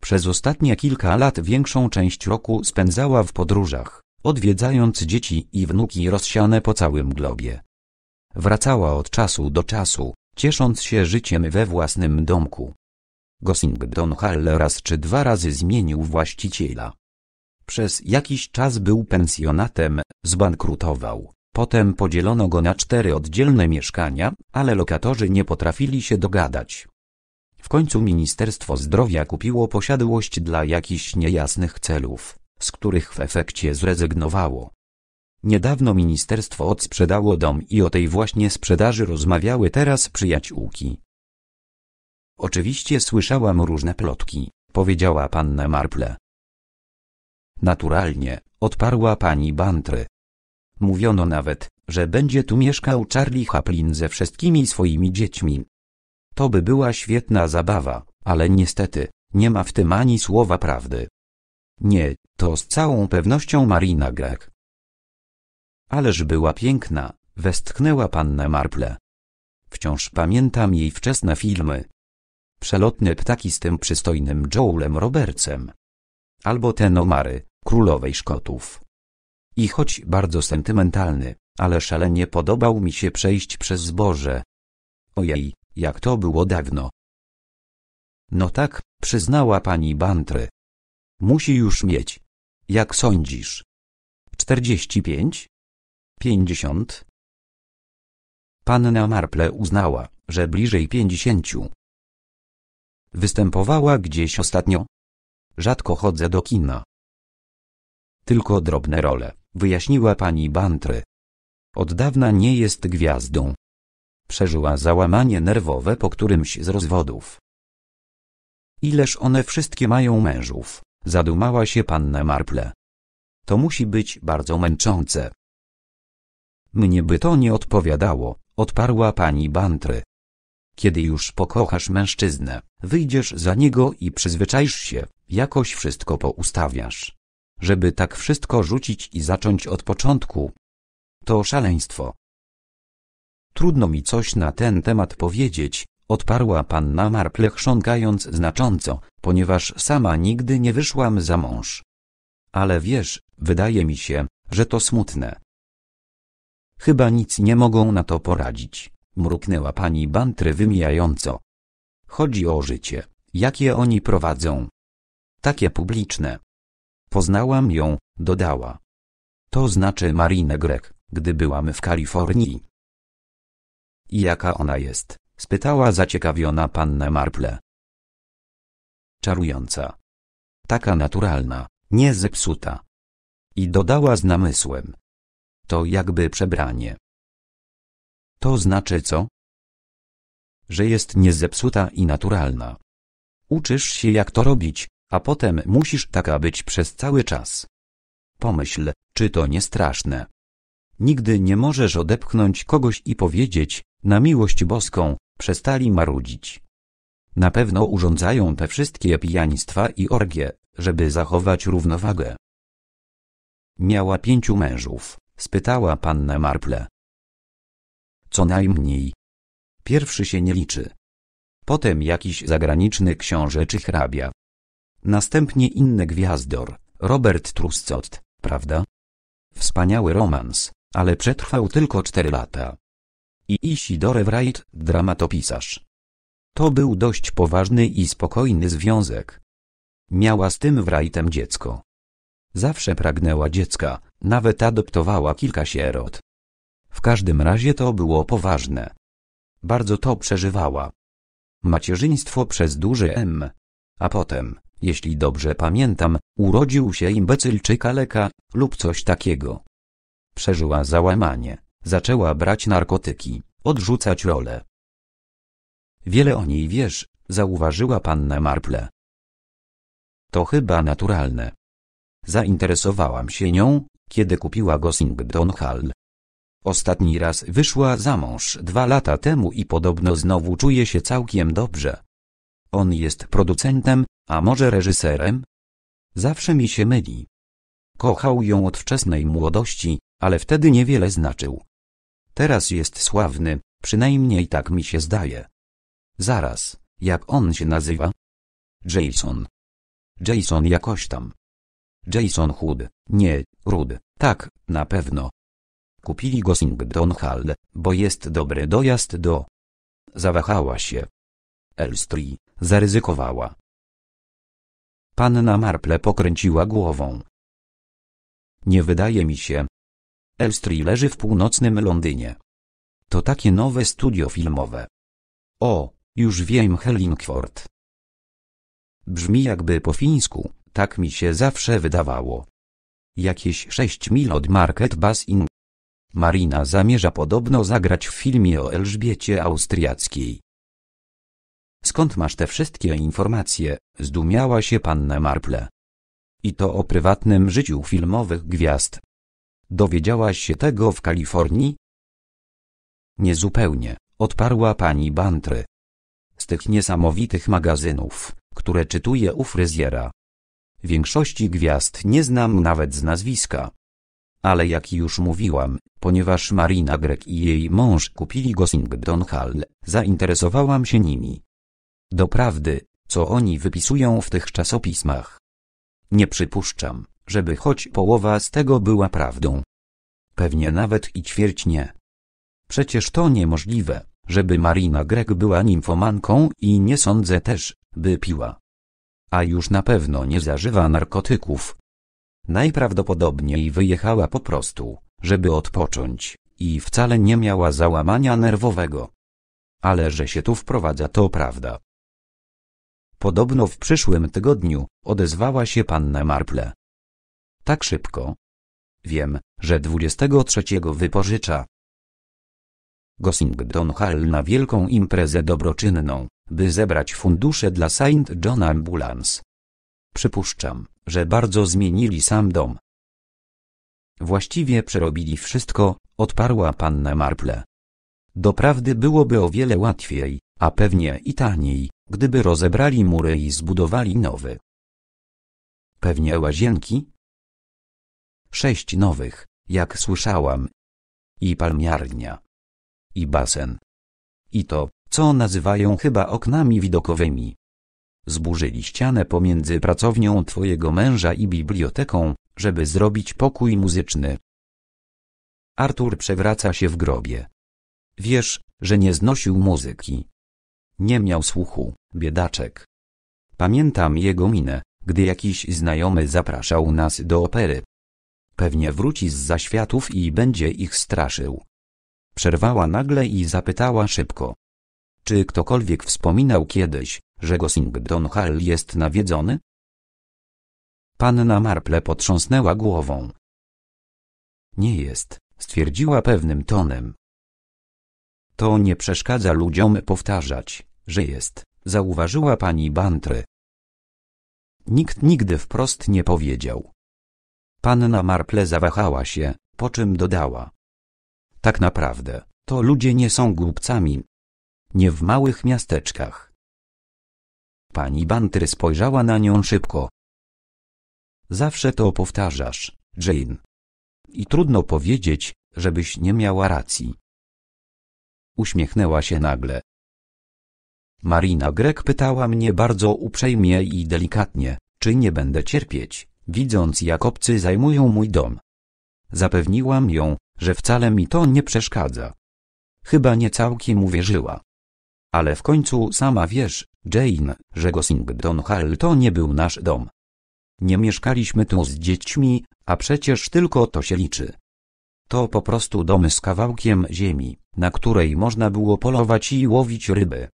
Przez ostatnie kilka lat większą część roku spędzała w podróżach, odwiedzając dzieci i wnuki rozsiane po całym globie. Wracała od czasu do czasu, ciesząc się życiem we własnym domku. Gossington Hall raz czy dwa razy zmienił właściciela. Przez jakiś czas był pensjonatem, zbankrutował Potem podzielono go na cztery oddzielne mieszkania, ale lokatorzy nie potrafili się dogadać. W końcu Ministerstwo Zdrowia kupiło posiadłość dla jakichś niejasnych celów, z których w efekcie zrezygnowało. Niedawno ministerstwo odsprzedało dom i o tej właśnie sprzedaży rozmawiały teraz przyjaciółki. Oczywiście słyszałam różne plotki, powiedziała panna Marple. Naturalnie, odparła pani Bantry. Mówiono nawet, że będzie tu mieszkał Charlie Chaplin ze wszystkimi swoimi dziećmi. To by była świetna zabawa, ale niestety, nie ma w tym ani słowa prawdy. Nie, to z całą pewnością Marina Gregg. Ależ była piękna, westchnęła pannę Marple. Wciąż pamiętam jej wczesne filmy. Przelotne ptaki z tym przystojnym Joelem Robertsem. Albo ten Omary, królowej Szkotów. I choć bardzo sentymentalny, ale szalenie podobał mi się przejść przez zboże. Ojej, jak to było dawno. No tak, przyznała pani Bantry. Musi już mieć. Jak sądzisz? 45? 50? Panna Marple uznała, że bliżej 50. Występowała gdzieś ostatnio? Rzadko chodzę do kina. Tylko drobne role wyjaśniła pani Bantry. Od dawna nie jest gwiazdą. Przeżyła załamanie nerwowe po którymś z rozwodów. Ileż one wszystkie mają mężów, zadumała się panna Marple. To musi być bardzo męczące. Mnie by to nie odpowiadało, odparła pani Bantry. Kiedy już pokochasz mężczyznę, wyjdziesz za niego i przyzwyczaisz się, jakoś wszystko poustawiasz żeby tak wszystko rzucić i zacząć od początku. To szaleństwo. Trudno mi coś na ten temat powiedzieć, odparła panna Marple chrząkając znacząco, ponieważ sama nigdy nie wyszłam za mąż. Ale wiesz, wydaje mi się, że to smutne. Chyba nic nie mogą na to poradzić, mruknęła pani Bantry wymijająco. Chodzi o życie, jakie oni prowadzą. Takie publiczne, Poznałam ją, dodała. To znaczy Marinę Grek, gdy byłam w Kalifornii. I jaka ona jest? spytała zaciekawiona panna Marple. Czarująca. Taka naturalna, nie zepsuta. I dodała z namysłem. To jakby przebranie. To znaczy co? Że jest niezepsuta i naturalna. Uczysz się jak to robić, a potem musisz taka być przez cały czas. Pomyśl, czy to nie straszne. Nigdy nie możesz odepchnąć kogoś i powiedzieć, na miłość boską, przestali marudzić. Na pewno urządzają te wszystkie pijanistwa i orgie, żeby zachować równowagę. Miała pięciu mężów, spytała pannę Marple. Co najmniej. Pierwszy się nie liczy. Potem jakiś zagraniczny książę czy hrabia. Następnie inny gwiazdor, Robert Truscott, prawda? Wspaniały romans, ale przetrwał tylko cztery lata. I Isidore Wright, dramatopisarz. To był dość poważny i spokojny związek. Miała z tym Wrightem dziecko. Zawsze pragnęła dziecka, nawet adoptowała kilka sierot. W każdym razie to było poważne. Bardzo to przeżywała. Macierzyństwo przez duży M. A potem, jeśli dobrze pamiętam, urodził się imbecylczyka leka, lub coś takiego. Przeżyła załamanie, zaczęła brać narkotyki, odrzucać rolę. Wiele o niej wiesz, zauważyła panna Marple. To chyba naturalne. Zainteresowałam się nią, kiedy kupiła Gossington Hall. Ostatni raz wyszła za mąż dwa lata temu i podobno znowu czuje się całkiem dobrze. On jest producentem, a może reżyserem? Zawsze mi się myli. Kochał ją od wczesnej młodości, ale wtedy niewiele znaczył. Teraz jest sławny, przynajmniej tak mi się zdaje. Zaraz, jak on się nazywa? Jason. Jason jakoś tam. Jason Hood, nie, Rud, tak, na pewno. Kupili go Singdon Hall, bo jest dobry dojazd do. Zawahała się, Elstree, zaryzykowała. Panna Marple pokręciła głową. Nie wydaje mi się. Elstree leży w północnym Londynie. To takie nowe studio filmowe. O, już wiem Hellingford. Brzmi jakby po fińsku, tak mi się zawsze wydawało. Jakieś sześć mil od Market Basin. Marina zamierza podobno zagrać w filmie o Elżbiecie Austriackiej. Skąd masz te wszystkie informacje? Zdumiała się panna Marple. I to o prywatnym życiu filmowych gwiazd. Dowiedziałaś się tego w Kalifornii? Niezupełnie, odparła pani Bantry. Z tych niesamowitych magazynów, które czytuję u fryzjera. Większości gwiazd nie znam nawet z nazwiska. Ale jak już mówiłam, ponieważ Marina Grek i jej mąż kupili Gosington Hall, zainteresowałam się nimi. Doprawdy, co oni wypisują w tych czasopismach. Nie przypuszczam, żeby choć połowa z tego była prawdą. Pewnie nawet i ćwierć nie. Przecież to niemożliwe, żeby Marina Greg była nimfomanką i nie sądzę też, by piła. A już na pewno nie zażywa narkotyków. Najprawdopodobniej wyjechała po prostu, żeby odpocząć, i wcale nie miała załamania nerwowego. Ale że się tu wprowadza to prawda. Podobno w przyszłym tygodniu odezwała się panna Marple. Tak szybko. Wiem, że 23 wypożycza. Gosington Hall na wielką imprezę dobroczynną, by zebrać fundusze dla Saint John Ambulance. Przypuszczam, że bardzo zmienili sam dom. Właściwie przerobili wszystko, odparła panna Marple. Doprawdy byłoby o wiele łatwiej, a pewnie i taniej, gdyby rozebrali mury i zbudowali nowy. Pewnie łazienki? Sześć nowych, jak słyszałam. I palmiarnia. I basen. I to, co nazywają chyba oknami widokowymi. Zburzyli ścianę pomiędzy pracownią twojego męża i biblioteką, żeby zrobić pokój muzyczny. Artur przewraca się w grobie. Wiesz, że nie znosił muzyki. Nie miał słuchu, biedaczek. Pamiętam jego minę, gdy jakiś znajomy zapraszał nas do opery. Pewnie wróci z zaświatów i będzie ich straszył. Przerwała nagle i zapytała szybko. Czy ktokolwiek wspominał kiedyś, że Gosington Hall jest nawiedzony? Panna Marple potrząsnęła głową. Nie jest, stwierdziła pewnym tonem. To nie przeszkadza ludziom powtarzać, że jest, zauważyła pani Bantry. Nikt nigdy wprost nie powiedział. Panna Marple zawahała się, po czym dodała. Tak naprawdę, to ludzie nie są głupcami. Nie w małych miasteczkach. Pani Bantry spojrzała na nią szybko. Zawsze to powtarzasz, Jane. I trudno powiedzieć, żebyś nie miała racji. Uśmiechnęła się nagle. Marina Grek pytała mnie bardzo uprzejmie i delikatnie, czy nie będę cierpieć, widząc jak obcy zajmują mój dom. Zapewniłam ją, że wcale mi to nie przeszkadza. Chyba nie całkiem uwierzyła. Ale w końcu sama wiesz, Jane, że Gossington Hall to nie był nasz dom. Nie mieszkaliśmy tu z dziećmi, a przecież tylko to się liczy. To po prostu domy z kawałkiem ziemi, na której można było polować i łowić ryby.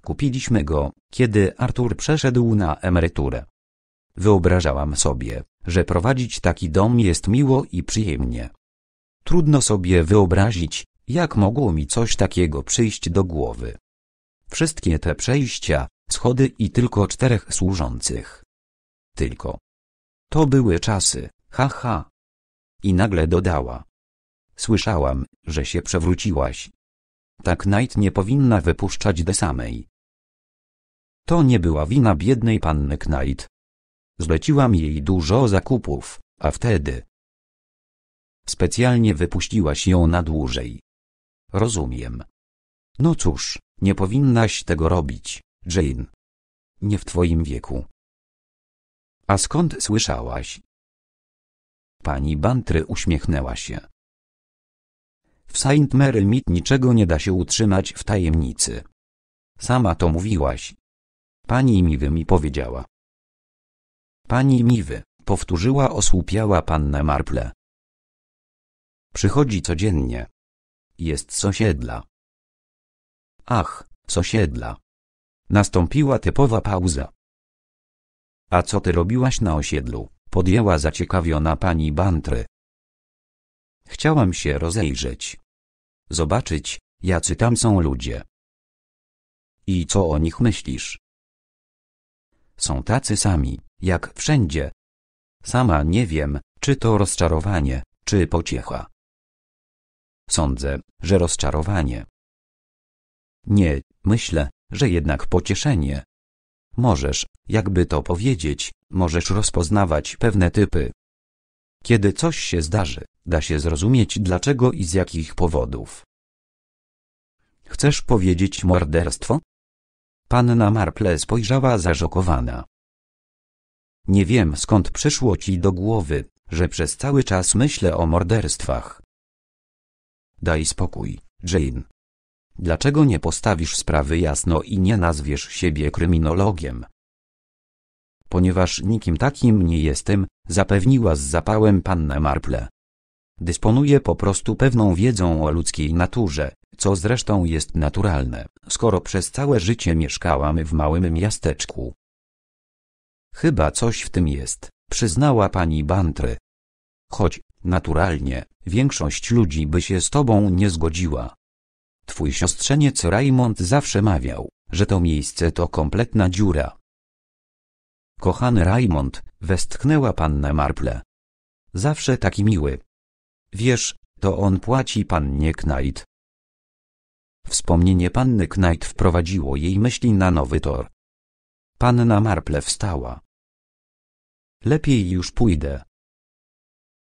Kupiliśmy go, kiedy Artur przeszedł na emeryturę. Wyobrażałam sobie, że prowadzić taki dom jest miło i przyjemnie. Trudno sobie wyobrazić, jak mogło mi coś takiego przyjść do głowy. Wszystkie te przejścia, schody i tylko czterech służących. Tylko. To były czasy, haha. Ha. I nagle dodała. Słyszałam, że się przewróciłaś. Tak Knight nie powinna wypuszczać de samej. To nie była wina biednej panny Knight. Zleciłam jej dużo zakupów, a wtedy... Specjalnie wypuściłaś ją na dłużej. Rozumiem. No cóż, nie powinnaś tego robić, Jane. Nie w twoim wieku. A skąd słyszałaś? Pani Bantry uśmiechnęła się. W Saint Mary Mead niczego nie da się utrzymać w tajemnicy. Sama to mówiłaś. Pani Miwy mi powiedziała. Pani Miwy, powtórzyła osłupiała panna Marple. Przychodzi codziennie. Jest sąsiedla. Ach, sąsiedla. Nastąpiła typowa pauza. A co ty robiłaś na osiedlu? Podjęła zaciekawiona pani Bantry. Chciałam się rozejrzeć. Zobaczyć, jacy tam są ludzie. I co o nich myślisz? są tacy sami, jak wszędzie. Sama nie wiem, czy to rozczarowanie, czy pociecha. Sądzę, że rozczarowanie. Nie, myślę, że jednak pocieszenie. Możesz, jakby to powiedzieć, możesz rozpoznawać pewne typy. Kiedy coś się zdarzy, da się zrozumieć dlaczego i z jakich powodów. Chcesz powiedzieć morderstwo? Panna Marple spojrzała zażokowana. Nie wiem skąd przyszło ci do głowy, że przez cały czas myślę o morderstwach. Daj spokój, Jane. Dlaczego nie postawisz sprawy jasno i nie nazwiesz siebie kryminologiem? Ponieważ nikim takim nie jestem, zapewniła z zapałem panna Marple. Dysponuję po prostu pewną wiedzą o ludzkiej naturze, co zresztą jest naturalne, skoro przez całe życie mieszkałam w małym miasteczku. Chyba coś w tym jest, przyznała pani Bantry. Choć, naturalnie, większość ludzi by się z tobą nie zgodziła. Twój siostrzeniec Raymond zawsze mawiał, że to miejsce to kompletna dziura. Kochany Raymond, westchnęła panna Marple. Zawsze taki miły. Wiesz, to on płaci pannie Knight, Wspomnienie panny Knight wprowadziło jej myśli na nowy tor. Panna Marple wstała. Lepiej już pójdę.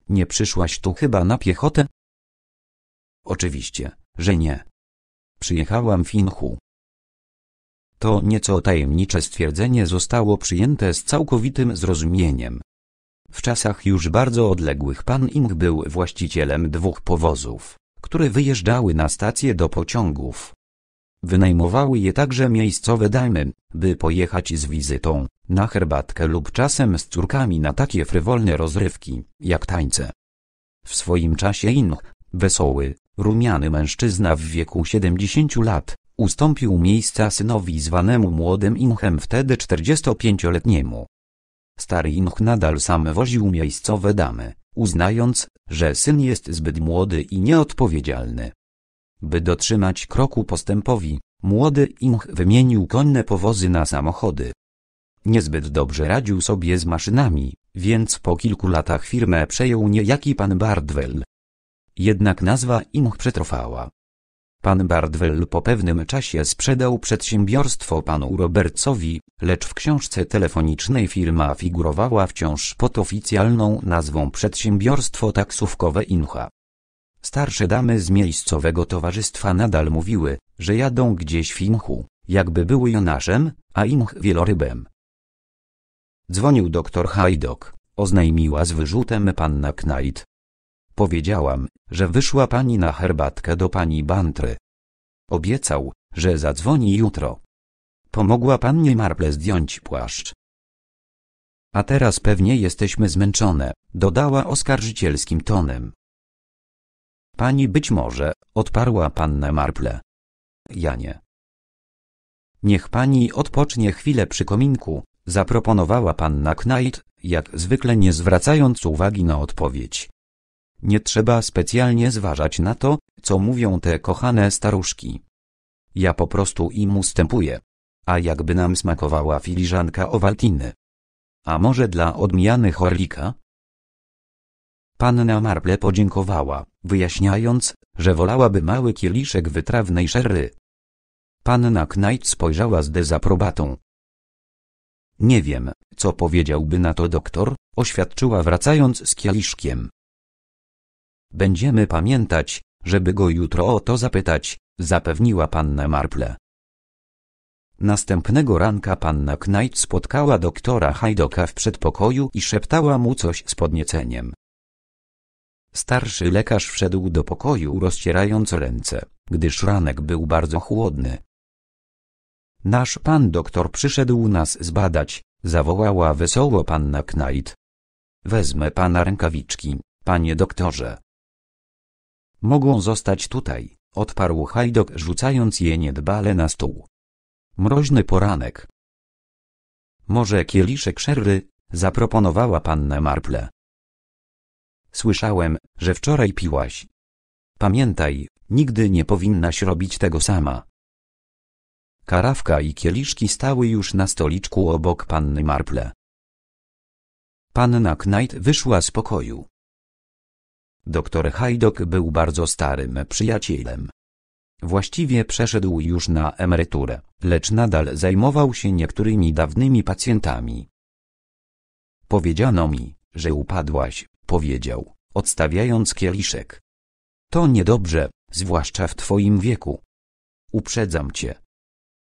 Nie przyszłaś tu chyba na piechotę? Oczywiście, że nie. Przyjechałam finchu. To nieco tajemnicze stwierdzenie zostało przyjęte z całkowitym zrozumieniem. W czasach już bardzo odległych pan Ing był właścicielem dwóch powozów które wyjeżdżały na stacje do pociągów. Wynajmowały je także miejscowe damy, by pojechać z wizytą, na herbatkę lub czasem z córkami na takie frywolne rozrywki, jak tańce. W swoim czasie Inch, wesoły, rumiany mężczyzna w wieku 70 lat, ustąpił miejsca synowi zwanemu młodym Inchem wtedy 45-letniemu. Stary Inch nadal sam woził miejscowe damy, uznając, że syn jest zbyt młody i nieodpowiedzialny. By dotrzymać kroku postępowi, młody Imch wymienił konne powozy na samochody. Niezbyt dobrze radził sobie z maszynami, więc po kilku latach firmę przejął niejaki pan Bardwell. Jednak nazwa Imch przetrwała, Pan Bardwell po pewnym czasie sprzedał przedsiębiorstwo panu Robertsowi, lecz w książce telefonicznej firma figurowała wciąż pod oficjalną nazwą Przedsiębiorstwo Taksówkowe Incha. Starsze damy z miejscowego towarzystwa nadal mówiły, że jadą gdzieś w Inchu, jakby były Jonaszem, a Inch wielorybem. Dzwonił doktor Hajdok, oznajmiła z wyrzutem panna Knight, Powiedziałam, że wyszła pani na herbatkę do pani Bantry. Obiecał, że zadzwoni jutro. Pomogła pannie Marple zdjąć płaszcz. A teraz pewnie jesteśmy zmęczone, dodała oskarżycielskim tonem. Pani być może, odparła pannę Marple. Ja nie. Niech pani odpocznie chwilę przy kominku, zaproponowała panna Knight, jak zwykle nie zwracając uwagi na odpowiedź. Nie trzeba specjalnie zważać na to, co mówią te kochane staruszki. Ja po prostu im ustępuję. A jakby nam smakowała filiżanka Owaltiny. A może dla odmiany Horlika? Panna Marple podziękowała, wyjaśniając, że wolałaby mały kieliszek wytrawnej szerry. Panna Knight spojrzała z dezaprobatą. Nie wiem, co powiedziałby na to doktor, oświadczyła wracając z kieliszkiem. Będziemy pamiętać, żeby go jutro o to zapytać, zapewniła panna Marple. Następnego ranka panna Knight spotkała doktora Hajdoka w przedpokoju i szeptała mu coś z podnieceniem. Starszy lekarz wszedł do pokoju rozcierając ręce, gdyż ranek był bardzo chłodny. Nasz pan doktor przyszedł nas zbadać, zawołała wesoło panna Knight. Wezmę pana rękawiczki, panie doktorze. Mogą zostać tutaj, odparł Hajdok rzucając je niedbale na stół. Mroźny poranek. Może kieliszek szerry, zaproponowała panna Marple. Słyszałem, że wczoraj piłaś. Pamiętaj, nigdy nie powinnaś robić tego sama. Karawka i kieliszki stały już na stoliczku obok panny Marple. Panna Knight wyszła z pokoju. Doktor Hajdok był bardzo starym przyjacielem. Właściwie przeszedł już na emeryturę, lecz nadal zajmował się niektórymi dawnymi pacjentami. Powiedziano mi, że upadłaś, powiedział, odstawiając kieliszek. To niedobrze, zwłaszcza w twoim wieku. Uprzedzam cię.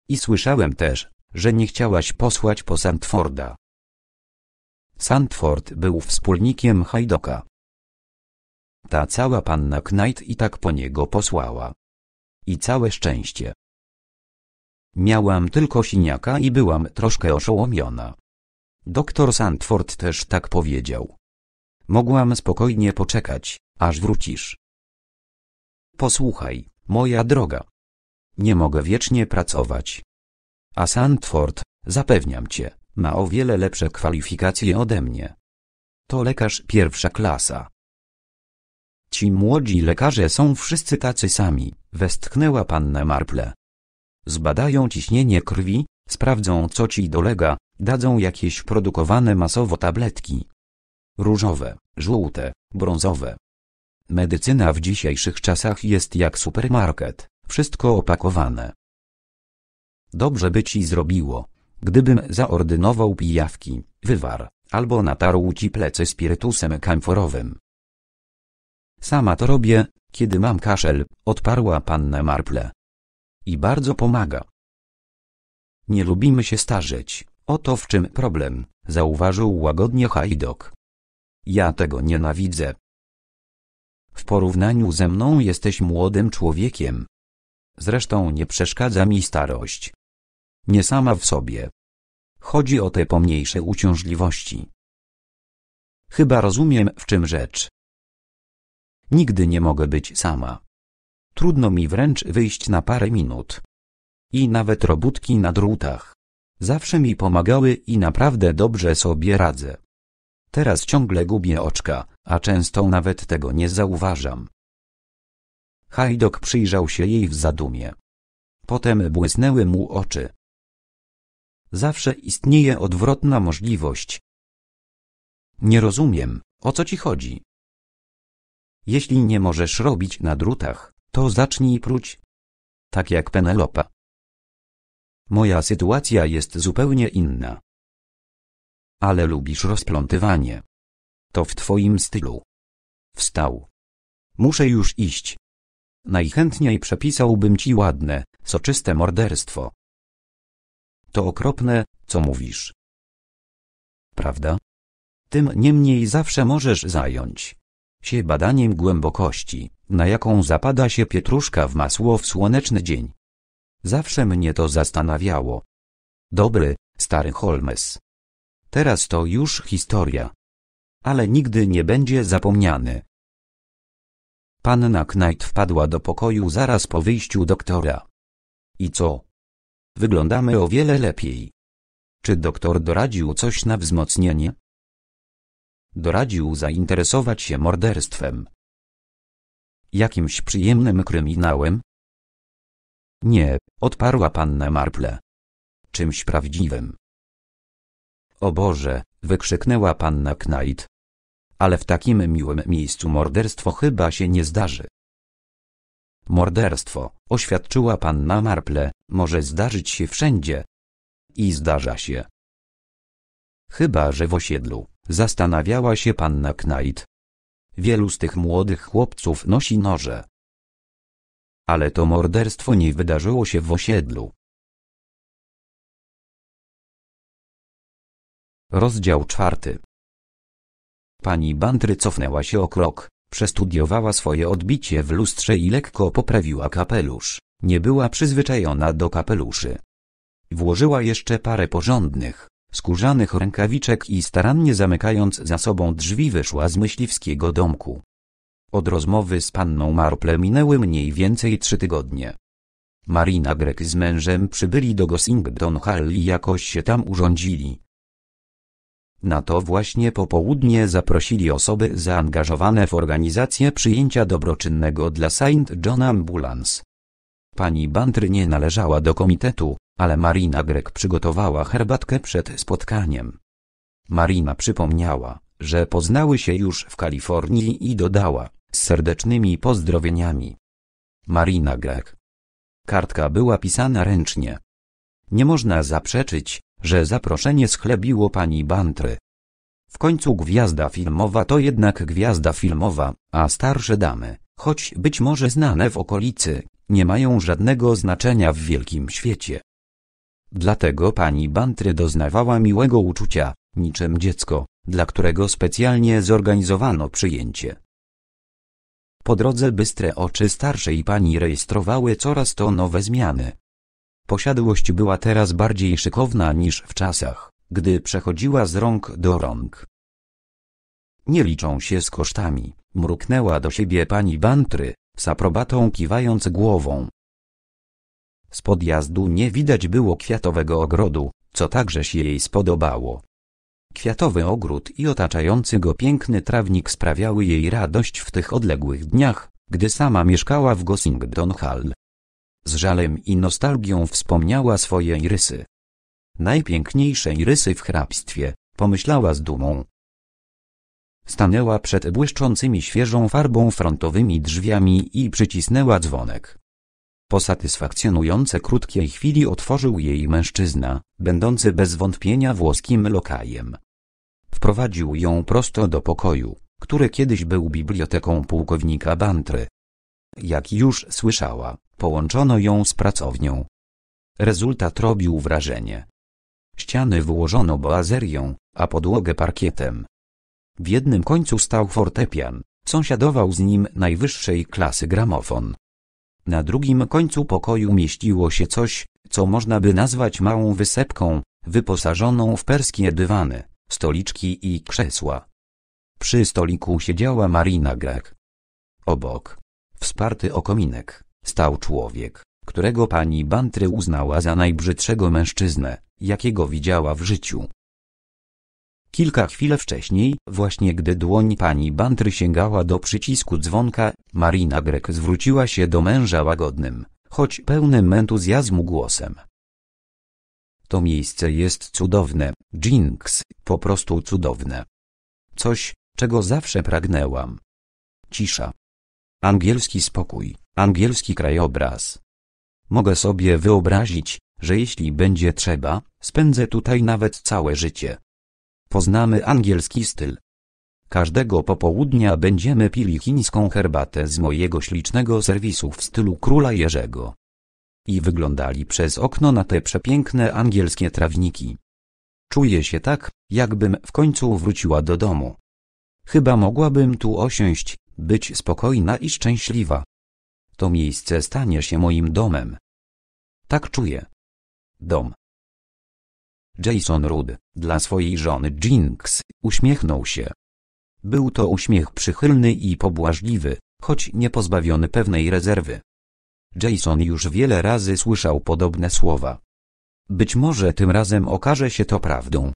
I słyszałem też, że nie chciałaś posłać po Sandforda. Sandford był wspólnikiem Hajdoka, ta cała panna Knight i tak po niego posłała. I całe szczęście. Miałam tylko siniaka i byłam troszkę oszołomiona. Doktor Sandford też tak powiedział. Mogłam spokojnie poczekać, aż wrócisz. Posłuchaj, moja droga. Nie mogę wiecznie pracować. A Sandford, zapewniam cię, ma o wiele lepsze kwalifikacje ode mnie. To lekarz pierwsza klasa. Ci młodzi lekarze są wszyscy tacy sami, westchnęła panna Marple. Zbadają ciśnienie krwi, sprawdzą co ci dolega, dadzą jakieś produkowane masowo tabletki. Różowe, żółte, brązowe. Medycyna w dzisiejszych czasach jest jak supermarket, wszystko opakowane. Dobrze by ci zrobiło, gdybym zaordynował pijawki, wywar, albo natarł ci plecy spirytusem kamforowym. Sama to robię, kiedy mam kaszel, odparła panna Marple. I bardzo pomaga. Nie lubimy się starzeć, oto w czym problem, zauważył łagodnie Hajdok. Ja tego nienawidzę. W porównaniu ze mną jesteś młodym człowiekiem. Zresztą nie przeszkadza mi starość. Nie sama w sobie. Chodzi o te pomniejsze uciążliwości. Chyba rozumiem, w czym rzecz. Nigdy nie mogę być sama. Trudno mi wręcz wyjść na parę minut. I nawet robótki na drutach. Zawsze mi pomagały i naprawdę dobrze sobie radzę. Teraz ciągle gubię oczka, a często nawet tego nie zauważam. Hajdok przyjrzał się jej w zadumie. Potem błysnęły mu oczy. Zawsze istnieje odwrotna możliwość. Nie rozumiem, o co ci chodzi. Jeśli nie możesz robić na drutach, to zacznij pruć. Tak jak Penelopa. Moja sytuacja jest zupełnie inna. Ale lubisz rozplątywanie. To w twoim stylu. Wstał. Muszę już iść. Najchętniej przepisałbym ci ładne, soczyste morderstwo. To okropne, co mówisz. Prawda? Tym niemniej zawsze możesz zająć się badaniem głębokości, na jaką zapada się pietruszka w masło w słoneczny dzień. Zawsze mnie to zastanawiało. Dobry, stary Holmes. Teraz to już historia. Ale nigdy nie będzie zapomniany. Panna Knight wpadła do pokoju zaraz po wyjściu doktora. I co? Wyglądamy o wiele lepiej. Czy doktor doradził coś na wzmocnienie? doradził zainteresować się morderstwem. Jakimś przyjemnym kryminałem? Nie, odparła panna Marple. Czymś prawdziwym. O Boże, wykrzyknęła panna Knight. Ale w takim miłym miejscu morderstwo chyba się nie zdarzy. Morderstwo, oświadczyła panna Marple, może zdarzyć się wszędzie. I zdarza się. Chyba, że w osiedlu, zastanawiała się panna Knight. Wielu z tych młodych chłopców nosi noże. Ale to morderstwo nie wydarzyło się w osiedlu. Rozdział czwarty. Pani Bantry cofnęła się o krok, przestudiowała swoje odbicie w lustrze i lekko poprawiła kapelusz. Nie była przyzwyczajona do kapeluszy. Włożyła jeszcze parę porządnych, skórzanych rękawiczek i starannie zamykając za sobą drzwi wyszła z myśliwskiego domku. Od rozmowy z panną Marple minęły mniej więcej trzy tygodnie. Marina Grek z mężem przybyli do Gossington Hall i jakoś się tam urządzili. Na to właśnie popołudnie zaprosili osoby zaangażowane w organizację przyjęcia dobroczynnego dla Saint John Ambulance. Pani Bantry nie należała do komitetu, ale Marina Grek przygotowała herbatkę przed spotkaniem. Marina przypomniała, że poznały się już w Kalifornii i dodała, z serdecznymi pozdrowieniami. Marina Grek. Kartka była pisana ręcznie. Nie można zaprzeczyć, że zaproszenie schlebiło pani Bantry. W końcu gwiazda filmowa to jednak gwiazda filmowa, a starsze damy, choć być może znane w okolicy, nie mają żadnego znaczenia w wielkim świecie. Dlatego pani Bantry doznawała miłego uczucia, niczym dziecko, dla którego specjalnie zorganizowano przyjęcie. Po drodze bystre oczy starszej pani rejestrowały coraz to nowe zmiany. Posiadłość była teraz bardziej szykowna niż w czasach, gdy przechodziła z rąk do rąk. Nie liczą się z kosztami, mruknęła do siebie pani Bantry, z aprobatą kiwając głową. Z podjazdu nie widać było kwiatowego ogrodu, co także się jej spodobało. Kwiatowy ogród i otaczający go piękny trawnik sprawiały jej radość w tych odległych dniach, gdy sama mieszkała w Gossington Hall. Z żalem i nostalgią wspomniała swoje rysy. Najpiękniejsze rysy w hrabstwie, pomyślała z dumą. Stanęła przed błyszczącymi świeżą farbą frontowymi drzwiami i przycisnęła dzwonek. Po satysfakcjonujące krótkiej chwili otworzył jej mężczyzna, będący bez wątpienia włoskim lokajem. Wprowadził ją prosto do pokoju, który kiedyś był biblioteką pułkownika Bantry. Jak już słyszała, połączono ją z pracownią. Rezultat robił wrażenie. Ściany wyłożono boazerią, a podłogę parkietem. W jednym końcu stał fortepian, sąsiadował z nim najwyższej klasy gramofon, na drugim końcu pokoju mieściło się coś, co można by nazwać małą wysepką, wyposażoną w perskie dywany, stoliczki i krzesła. Przy stoliku siedziała Marina Grek. Obok, wsparty o kominek, stał człowiek, którego pani Bantry uznała za najbrzydszego mężczyznę, jakiego widziała w życiu. Kilka chwil wcześniej, właśnie gdy dłoń pani Bantry sięgała do przycisku dzwonka, Marina Grek zwróciła się do męża łagodnym, choć pełnym entuzjazmu głosem. To miejsce jest cudowne, Jinx, po prostu cudowne. Coś, czego zawsze pragnęłam. Cisza. Angielski spokój, angielski krajobraz. Mogę sobie wyobrazić, że jeśli będzie trzeba, spędzę tutaj nawet całe życie. Poznamy angielski styl. Każdego popołudnia będziemy pili chińską herbatę z mojego ślicznego serwisu w stylu króla Jerzego. I wyglądali przez okno na te przepiękne angielskie trawniki. Czuję się tak, jakbym w końcu wróciła do domu. Chyba mogłabym tu osiąść, być spokojna i szczęśliwa. To miejsce stanie się moim domem. Tak czuję. Dom. Jason Rudd, dla swojej żony Jinx, uśmiechnął się. Był to uśmiech przychylny i pobłażliwy, choć nie pozbawiony pewnej rezerwy. Jason już wiele razy słyszał podobne słowa. Być może tym razem okaże się to prawdą.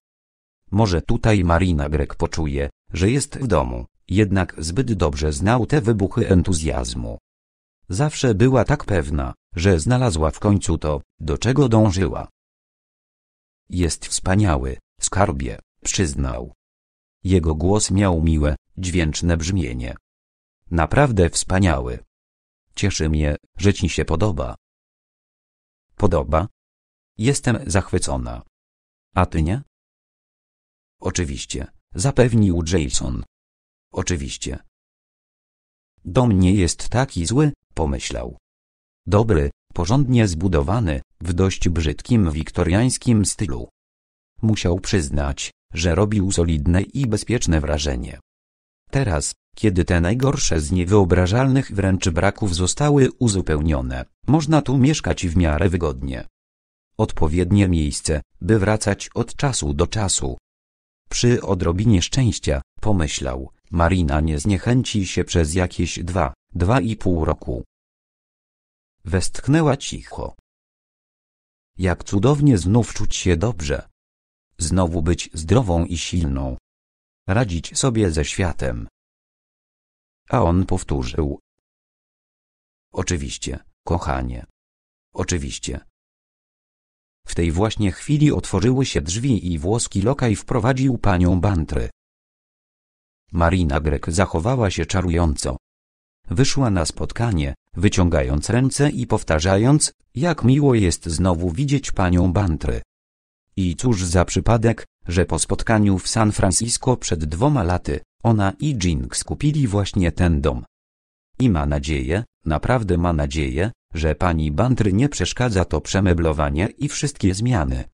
Może tutaj Marina Grek poczuje, że jest w domu, jednak zbyt dobrze znał te wybuchy entuzjazmu. Zawsze była tak pewna, że znalazła w końcu to, do czego dążyła. Jest wspaniały, skarbie, przyznał. Jego głos miał miłe, dźwięczne brzmienie. Naprawdę wspaniały. Cieszy mnie, że ci się podoba. Podoba? Jestem zachwycona. A ty nie? Oczywiście, zapewnił Jason. Oczywiście. Dom nie jest taki zły, pomyślał. Dobry, porządnie zbudowany, w dość brzydkim wiktoriańskim stylu. Musiał przyznać, że robił solidne i bezpieczne wrażenie. Teraz, kiedy te najgorsze z niewyobrażalnych wręcz braków zostały uzupełnione, można tu mieszkać w miarę wygodnie. Odpowiednie miejsce, by wracać od czasu do czasu. Przy odrobinie szczęścia, pomyślał, Marina nie zniechęci się przez jakieś dwa, dwa i pół roku. Westchnęła cicho. Jak cudownie znów czuć się dobrze. Znowu być zdrową i silną. Radzić sobie ze światem. A on powtórzył. Oczywiście, kochanie. Oczywiście. W tej właśnie chwili otworzyły się drzwi i włoski lokaj wprowadził panią Bantry. Marina Grek zachowała się czarująco. Wyszła na spotkanie, wyciągając ręce i powtarzając, jak miło jest znowu widzieć panią Bantry. I cóż za przypadek, że po spotkaniu w San Francisco przed dwoma laty, ona i Jinx kupili właśnie ten dom. I ma nadzieję, naprawdę ma nadzieję, że pani Bantry nie przeszkadza to przemeblowanie i wszystkie zmiany.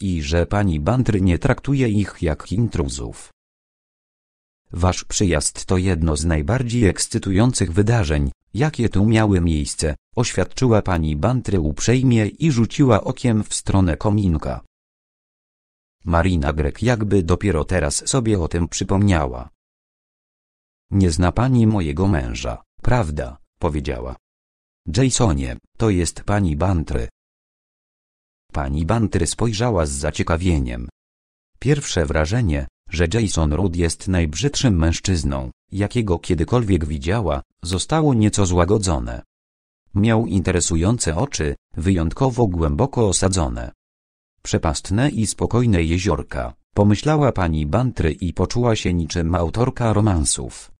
I że pani Bantry nie traktuje ich jak intruzów. Wasz przyjazd to jedno z najbardziej ekscytujących wydarzeń, jakie tu miały miejsce, oświadczyła pani Bantry uprzejmie i rzuciła okiem w stronę kominka. Marina Grek jakby dopiero teraz sobie o tym przypomniała. Nie zna pani mojego męża, prawda, powiedziała. Jasonie, to jest pani Bantry. Pani Bantry spojrzała z zaciekawieniem. Pierwsze wrażenie, że Jason Rudd jest najbrzydszym mężczyzną, jakiego kiedykolwiek widziała, zostało nieco złagodzone. Miał interesujące oczy, wyjątkowo głęboko osadzone. Przepastne i spokojne jeziorka, pomyślała pani Bantry i poczuła się niczym autorka romansów.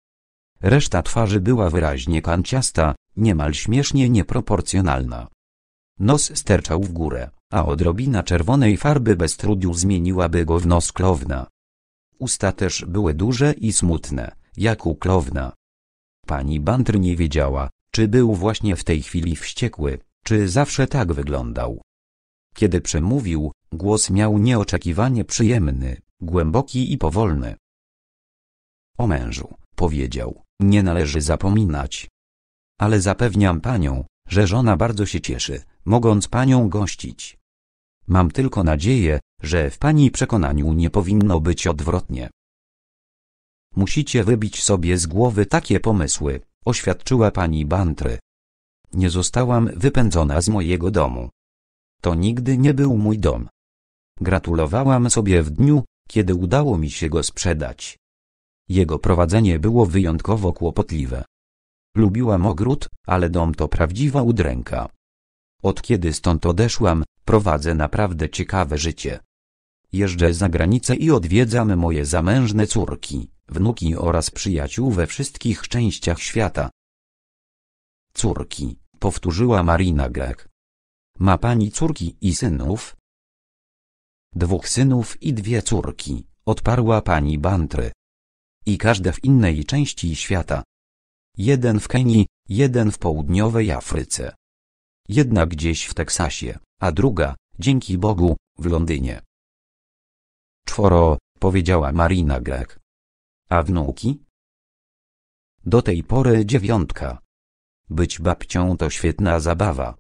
Reszta twarzy była wyraźnie kanciasta, niemal śmiesznie nieproporcjonalna. Nos sterczał w górę, a odrobina czerwonej farby bez trudu zmieniłaby go w nos klowna. Usta też były duże i smutne, jak u klowna. Pani Bantr nie wiedziała, czy był właśnie w tej chwili wściekły, czy zawsze tak wyglądał. Kiedy przemówił, głos miał nieoczekiwanie przyjemny, głęboki i powolny. O mężu, powiedział, nie należy zapominać. Ale zapewniam panią, że żona bardzo się cieszy, mogąc panią gościć. Mam tylko nadzieję, że w pani przekonaniu nie powinno być odwrotnie. Musicie wybić sobie z głowy takie pomysły, oświadczyła pani Bantry. Nie zostałam wypędzona z mojego domu. To nigdy nie był mój dom. Gratulowałam sobie w dniu, kiedy udało mi się go sprzedać. Jego prowadzenie było wyjątkowo kłopotliwe. Lubiłam ogród, ale dom to prawdziwa udręka. Od kiedy stąd odeszłam, prowadzę naprawdę ciekawe życie. Jeżdżę za granicę i odwiedzam moje zamężne córki, wnuki oraz przyjaciół we wszystkich częściach świata. Córki, powtórzyła Marina Grek. Ma pani córki i synów? Dwóch synów i dwie córki, odparła pani Bantry. I każde w innej części świata. Jeden w Kenii, jeden w południowej Afryce. Jedna gdzieś w Teksasie, a druga, dzięki Bogu, w Londynie. Czworo, powiedziała Marina Grek. A wnuki? Do tej pory dziewiątka. Być babcią to świetna zabawa.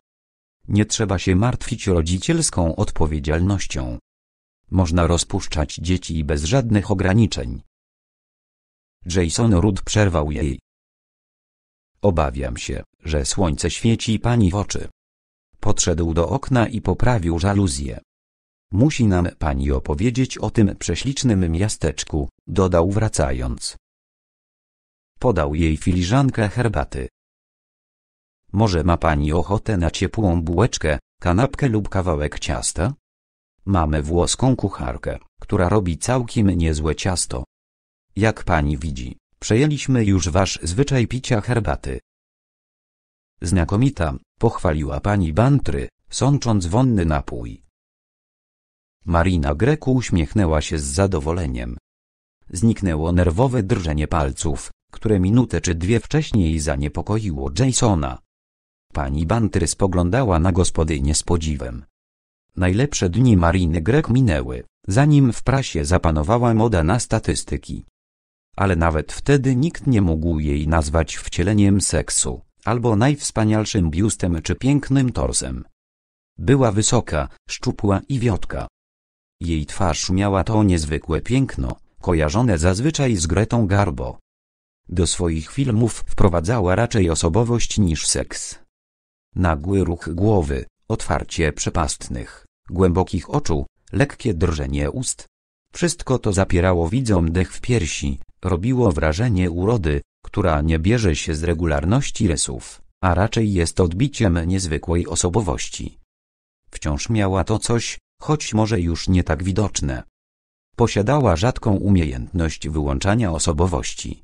Nie trzeba się martwić rodzicielską odpowiedzialnością. Można rozpuszczać dzieci bez żadnych ograniczeń. Jason Rudd przerwał jej. Obawiam się, że słońce świeci pani w oczy. Podszedł do okna i poprawił żaluzję. Musi nam pani opowiedzieć o tym prześlicznym miasteczku, dodał wracając. Podał jej filiżankę herbaty. Może ma pani ochotę na ciepłą bułeczkę, kanapkę lub kawałek ciasta? Mamy włoską kucharkę, która robi całkiem niezłe ciasto. Jak pani widzi, przejęliśmy już wasz zwyczaj picia herbaty. Znakomita, pochwaliła pani Bantry, sącząc wonny napój. Marina Greku uśmiechnęła się z zadowoleniem. Zniknęło nerwowe drżenie palców, które minutę czy dwie wcześniej zaniepokoiło Jasona. Pani Bantry spoglądała na gospodynię z podziwem. Najlepsze dni Mariny Grek minęły, zanim w prasie zapanowała moda na statystyki. Ale nawet wtedy nikt nie mógł jej nazwać wcieleniem seksu, albo najwspanialszym biustem czy pięknym torsem. Była wysoka, szczupła i wiotka, jej twarz miała to niezwykłe piękno, kojarzone zazwyczaj z Gretą Garbo. Do swoich filmów wprowadzała raczej osobowość niż seks. Nagły ruch głowy, otwarcie przepastnych, głębokich oczu, lekkie drżenie ust. Wszystko to zapierało widzom dech w piersi, robiło wrażenie urody, która nie bierze się z regularności rysów, a raczej jest odbiciem niezwykłej osobowości. Wciąż miała to coś, choć może już nie tak widoczne. Posiadała rzadką umiejętność wyłączania osobowości.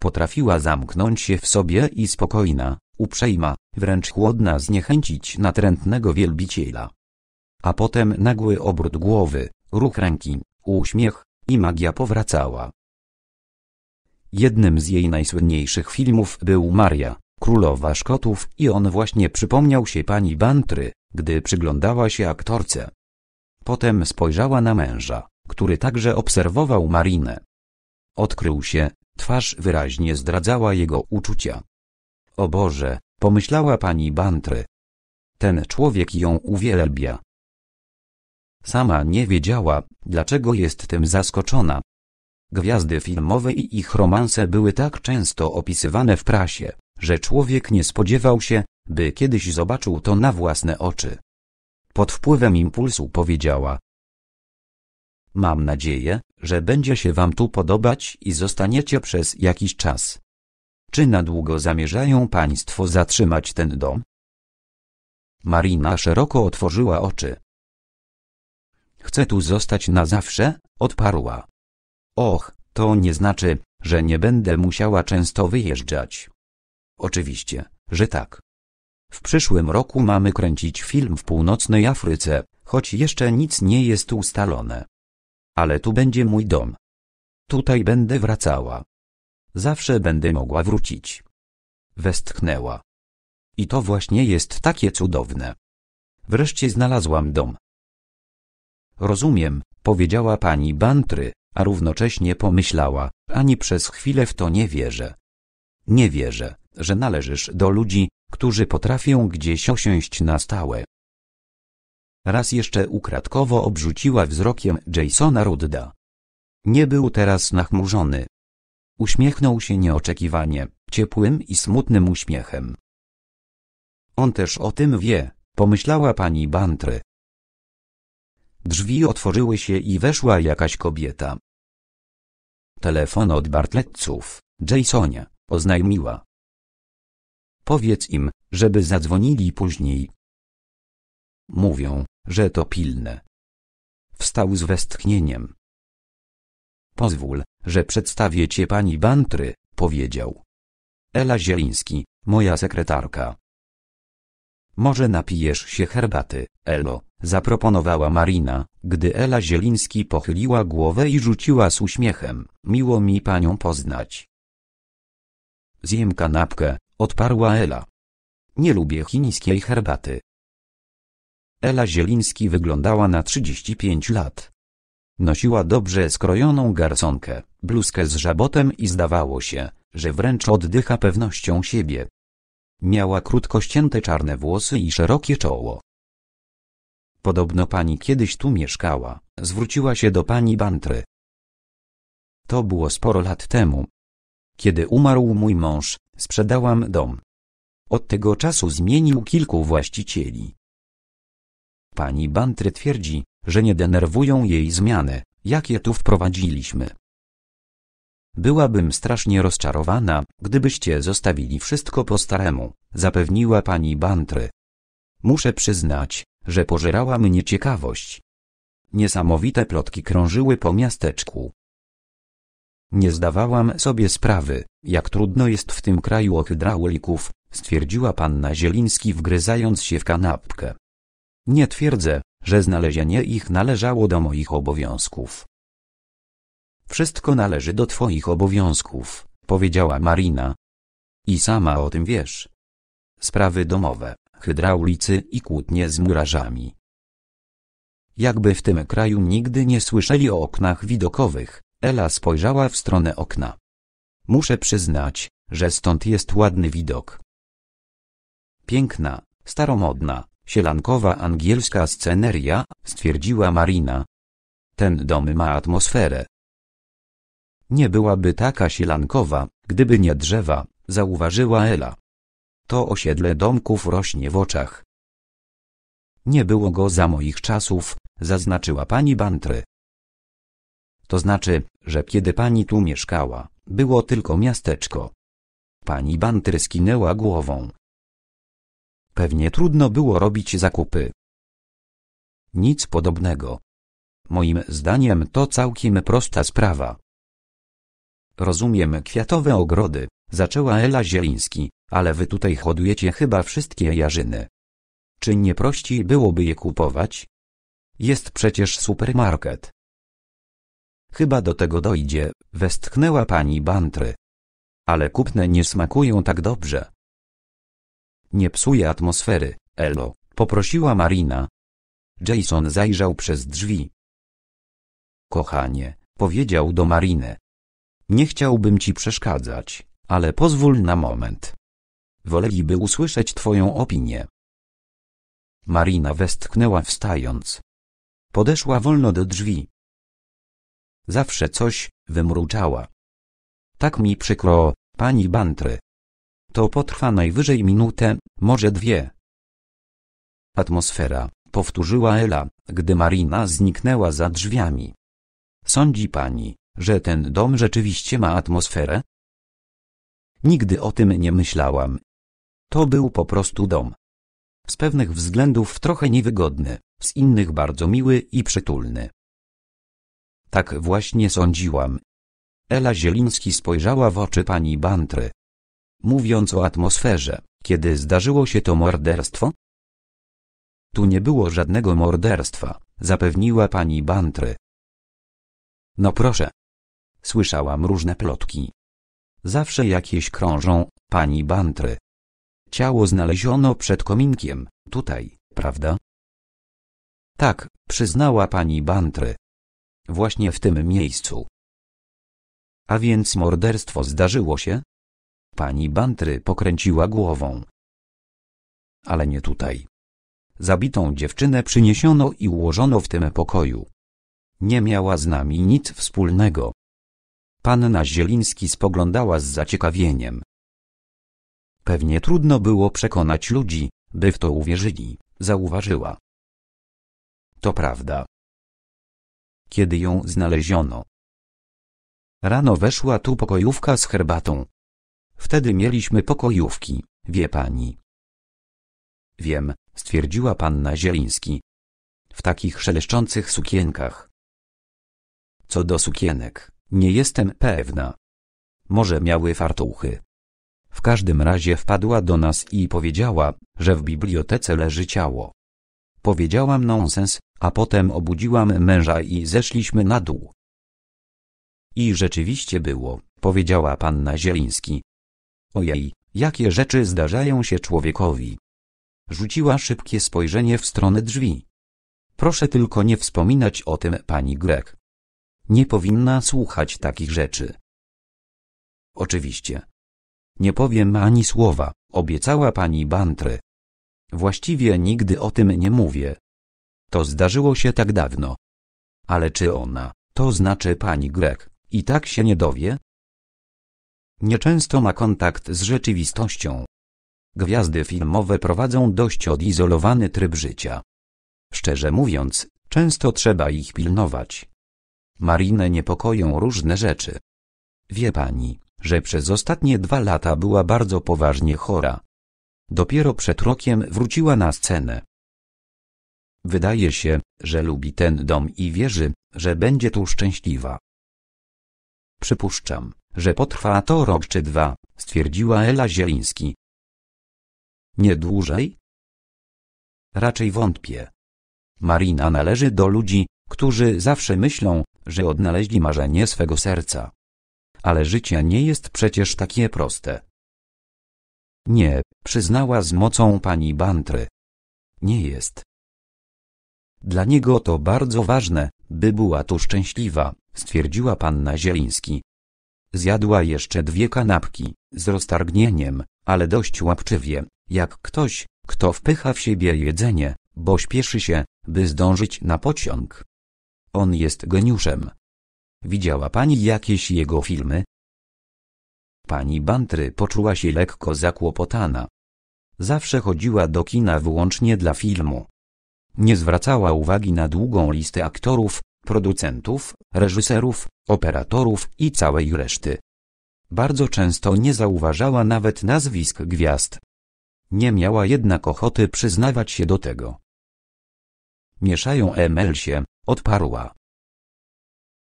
Potrafiła zamknąć się w sobie i spokojna, uprzejma, wręcz chłodna zniechęcić natrętnego wielbiciela. A potem nagły obrót głowy, ruch ręki, uśmiech i magia powracała. Jednym z jej najsłynniejszych filmów był Maria, królowa Szkotów i on właśnie przypomniał się pani Bantry, gdy przyglądała się aktorce. Potem spojrzała na męża, który także obserwował Marinę. Odkrył się, twarz wyraźnie zdradzała jego uczucia. O Boże, pomyślała pani Bantry. Ten człowiek ją uwielbia. Sama nie wiedziała, dlaczego jest tym zaskoczona. Gwiazdy filmowe i ich romanse były tak często opisywane w prasie, że człowiek nie spodziewał się, by kiedyś zobaczył to na własne oczy. Pod wpływem impulsu powiedziała. Mam nadzieję, że będzie się wam tu podobać i zostaniecie przez jakiś czas. Czy na długo zamierzają państwo zatrzymać ten dom? Marina szeroko otworzyła oczy. Chcę tu zostać na zawsze, odparła. Och, to nie znaczy, że nie będę musiała często wyjeżdżać. Oczywiście, że tak. W przyszłym roku mamy kręcić film w północnej Afryce, choć jeszcze nic nie jest ustalone. Ale tu będzie mój dom. Tutaj będę wracała. Zawsze będę mogła wrócić. Westchnęła. I to właśnie jest takie cudowne. Wreszcie znalazłam dom. Rozumiem, powiedziała pani Bantry, a równocześnie pomyślała, ani przez chwilę w to nie wierzę. Nie wierzę, że należysz do ludzi, którzy potrafią gdzieś osiąść na stałe. Raz jeszcze ukradkowo obrzuciła wzrokiem Jasona Rudda. Nie był teraz nachmurzony. Uśmiechnął się nieoczekiwanie, ciepłym i smutnym uśmiechem. On też o tym wie, pomyślała pani Bantry. Drzwi otworzyły się i weszła jakaś kobieta. Telefon od Bartlettców, Jasonia, oznajmiła. Powiedz im, żeby zadzwonili później. Mówią, że to pilne. Wstał z westchnieniem. Pozwól, że przedstawię cię pani Bantry, powiedział. Ela Zieliński, moja sekretarka. Może napijesz się herbaty, Elo, zaproponowała Marina, gdy Ela Zieliński pochyliła głowę i rzuciła z uśmiechem. Miło mi panią poznać. Zjem kanapkę, Odparła Ela. Nie lubię chińskiej herbaty. Ela Zieliński wyglądała na 35 lat. Nosiła dobrze skrojoną garsonkę, bluzkę z żabotem i zdawało się, że wręcz oddycha pewnością siebie. Miała krótko ścięte czarne włosy i szerokie czoło. Podobno pani kiedyś tu mieszkała, zwróciła się do pani Bantry. To było sporo lat temu. Kiedy umarł mój mąż, Sprzedałam dom. Od tego czasu zmienił kilku właścicieli. Pani Bantry twierdzi, że nie denerwują jej zmiany, jakie tu wprowadziliśmy. Byłabym strasznie rozczarowana, gdybyście zostawili wszystko po staremu, zapewniła pani Bantry. Muszę przyznać, że pożerała mnie ciekawość. Niesamowite plotki krążyły po miasteczku, nie zdawałam sobie sprawy, jak trudno jest w tym kraju o hydraulików, stwierdziła panna Zieliński wgryzając się w kanapkę. Nie twierdzę, że znalezienie ich należało do moich obowiązków. Wszystko należy do twoich obowiązków, powiedziała Marina. I sama o tym wiesz. Sprawy domowe, hydraulicy i kłótnie z murarzami. Jakby w tym kraju nigdy nie słyszeli o oknach widokowych, Ela spojrzała w stronę okna. Muszę przyznać, że stąd jest ładny widok. Piękna, staromodna, sielankowa angielska sceneria, stwierdziła Marina. Ten dom ma atmosferę. Nie byłaby taka sielankowa, gdyby nie drzewa, zauważyła Ela. To osiedle domków rośnie w oczach. Nie było go za moich czasów, zaznaczyła pani Bantry. To znaczy, że kiedy pani tu mieszkała, było tylko miasteczko. Pani Banter skinęła głową. Pewnie trudno było robić zakupy. Nic podobnego. Moim zdaniem to całkiem prosta sprawa. Rozumiem kwiatowe ogrody, zaczęła Ela Zieliński, ale wy tutaj hodujecie chyba wszystkie jarzyny. Czy nie prościej byłoby je kupować? Jest przecież supermarket. Chyba do tego dojdzie, westchnęła pani Bantry. Ale kupne nie smakują tak dobrze. Nie psuje atmosfery, Elo, poprosiła Marina. Jason zajrzał przez drzwi. Kochanie, powiedział do Mariny. Nie chciałbym ci przeszkadzać, ale pozwól na moment. Woleliby usłyszeć twoją opinię. Marina westchnęła wstając. Podeszła wolno do drzwi. Zawsze coś wymruczała. Tak mi przykro, pani Bantry. To potrwa najwyżej minutę, może dwie. Atmosfera, powtórzyła Ela, gdy Marina zniknęła za drzwiami. Sądzi pani, że ten dom rzeczywiście ma atmosferę? Nigdy o tym nie myślałam. To był po prostu dom. Z pewnych względów trochę niewygodny, z innych bardzo miły i przytulny. Tak właśnie sądziłam. Ela Zieliński spojrzała w oczy pani Bantry. Mówiąc o atmosferze, kiedy zdarzyło się to morderstwo? Tu nie było żadnego morderstwa, zapewniła pani Bantry. No proszę. Słyszałam różne plotki. Zawsze jakieś krążą, pani Bantry. Ciało znaleziono przed kominkiem, tutaj, prawda? Tak, przyznała pani Bantry. Właśnie w tym miejscu. A więc morderstwo zdarzyło się? Pani Bantry pokręciła głową. Ale nie tutaj. Zabitą dziewczynę przyniesiono i ułożono w tym pokoju. Nie miała z nami nic wspólnego. Panna Zieliński spoglądała z zaciekawieniem. Pewnie trudno było przekonać ludzi, by w to uwierzyli, zauważyła. To prawda kiedy ją znaleziono. Rano weszła tu pokojówka z herbatą. Wtedy mieliśmy pokojówki, wie pani. Wiem, stwierdziła panna Zieliński. W takich szeleszczących sukienkach. Co do sukienek, nie jestem pewna. Może miały fartuchy. W każdym razie wpadła do nas i powiedziała, że w bibliotece leży ciało. Powiedziałam nonsens, a potem obudziłam męża i zeszliśmy na dół. I rzeczywiście było, powiedziała panna Zieliński. Ojej, jakie rzeczy zdarzają się człowiekowi. Rzuciła szybkie spojrzenie w stronę drzwi. Proszę tylko nie wspominać o tym pani Grek. Nie powinna słuchać takich rzeczy. Oczywiście. Nie powiem ani słowa, obiecała pani Bantry. Właściwie nigdy o tym nie mówię. To zdarzyło się tak dawno. Ale czy ona, to znaczy pani Grek, i tak się nie dowie? Nieczęsto ma kontakt z rzeczywistością. Gwiazdy filmowe prowadzą dość odizolowany tryb życia. Szczerze mówiąc, często trzeba ich pilnować. Marinę niepokoją różne rzeczy. Wie pani, że przez ostatnie dwa lata była bardzo poważnie chora. Dopiero przed rokiem wróciła na scenę. Wydaje się, że lubi ten dom i wierzy, że będzie tu szczęśliwa. Przypuszczam, że potrwa to rok czy dwa, stwierdziła Ela Zieliński. Nie dłużej? Raczej wątpię. Marina należy do ludzi, którzy zawsze myślą, że odnaleźli marzenie swego serca. Ale życie nie jest przecież takie proste. Nie, przyznała z mocą pani Bantry. Nie jest. Dla niego to bardzo ważne, by była tu szczęśliwa, stwierdziła panna Zieliński. Zjadła jeszcze dwie kanapki, z roztargnieniem, ale dość łapczywie, jak ktoś, kto wpycha w siebie jedzenie, bo śpieszy się, by zdążyć na pociąg. On jest geniuszem. Widziała pani jakieś jego filmy? Pani Bantry poczuła się lekko zakłopotana. Zawsze chodziła do kina wyłącznie dla filmu. Nie zwracała uwagi na długą listę aktorów, producentów, reżyserów, operatorów i całej reszty. Bardzo często nie zauważała nawet nazwisk gwiazd. Nie miała jednak ochoty przyznawać się do tego. Mieszają Emelsie, odparła.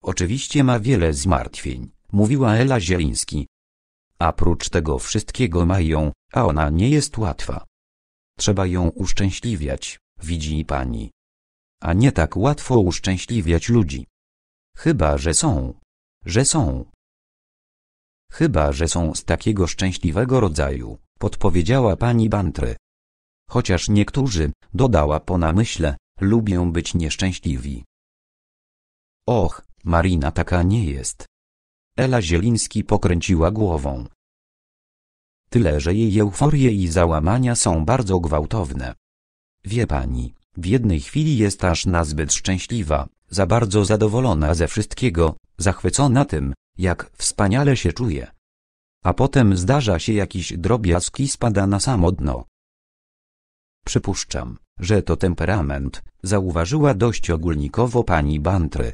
Oczywiście ma wiele zmartwień, mówiła Ela Zieliński, a prócz tego wszystkiego mają, a ona nie jest łatwa. Trzeba ją uszczęśliwiać, widzi pani. A nie tak łatwo uszczęśliwiać ludzi. Chyba, że są. Że są. Chyba, że są z takiego szczęśliwego rodzaju, podpowiedziała pani Bantry. Chociaż niektórzy, dodała po namyśle, lubią być nieszczęśliwi. Och, Marina taka nie jest. Ela Zieliński pokręciła głową. Tyle, że jej euforie i załamania są bardzo gwałtowne. Wie pani, w jednej chwili jest aż nazbyt szczęśliwa, za bardzo zadowolona ze wszystkiego, zachwycona tym, jak wspaniale się czuje. A potem zdarza się jakiś drobiazg i spada na samo dno. Przypuszczam, że to temperament, zauważyła dość ogólnikowo pani Bantry.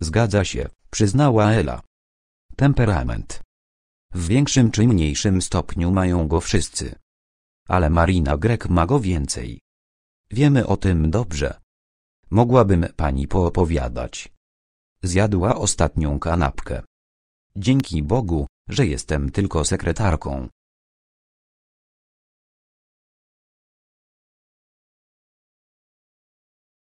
Zgadza się, przyznała Ela. Temperament. W większym czy mniejszym stopniu mają go wszyscy. Ale Marina Grek ma go więcej. Wiemy o tym dobrze. Mogłabym pani poopowiadać. Zjadła ostatnią kanapkę. Dzięki Bogu, że jestem tylko sekretarką.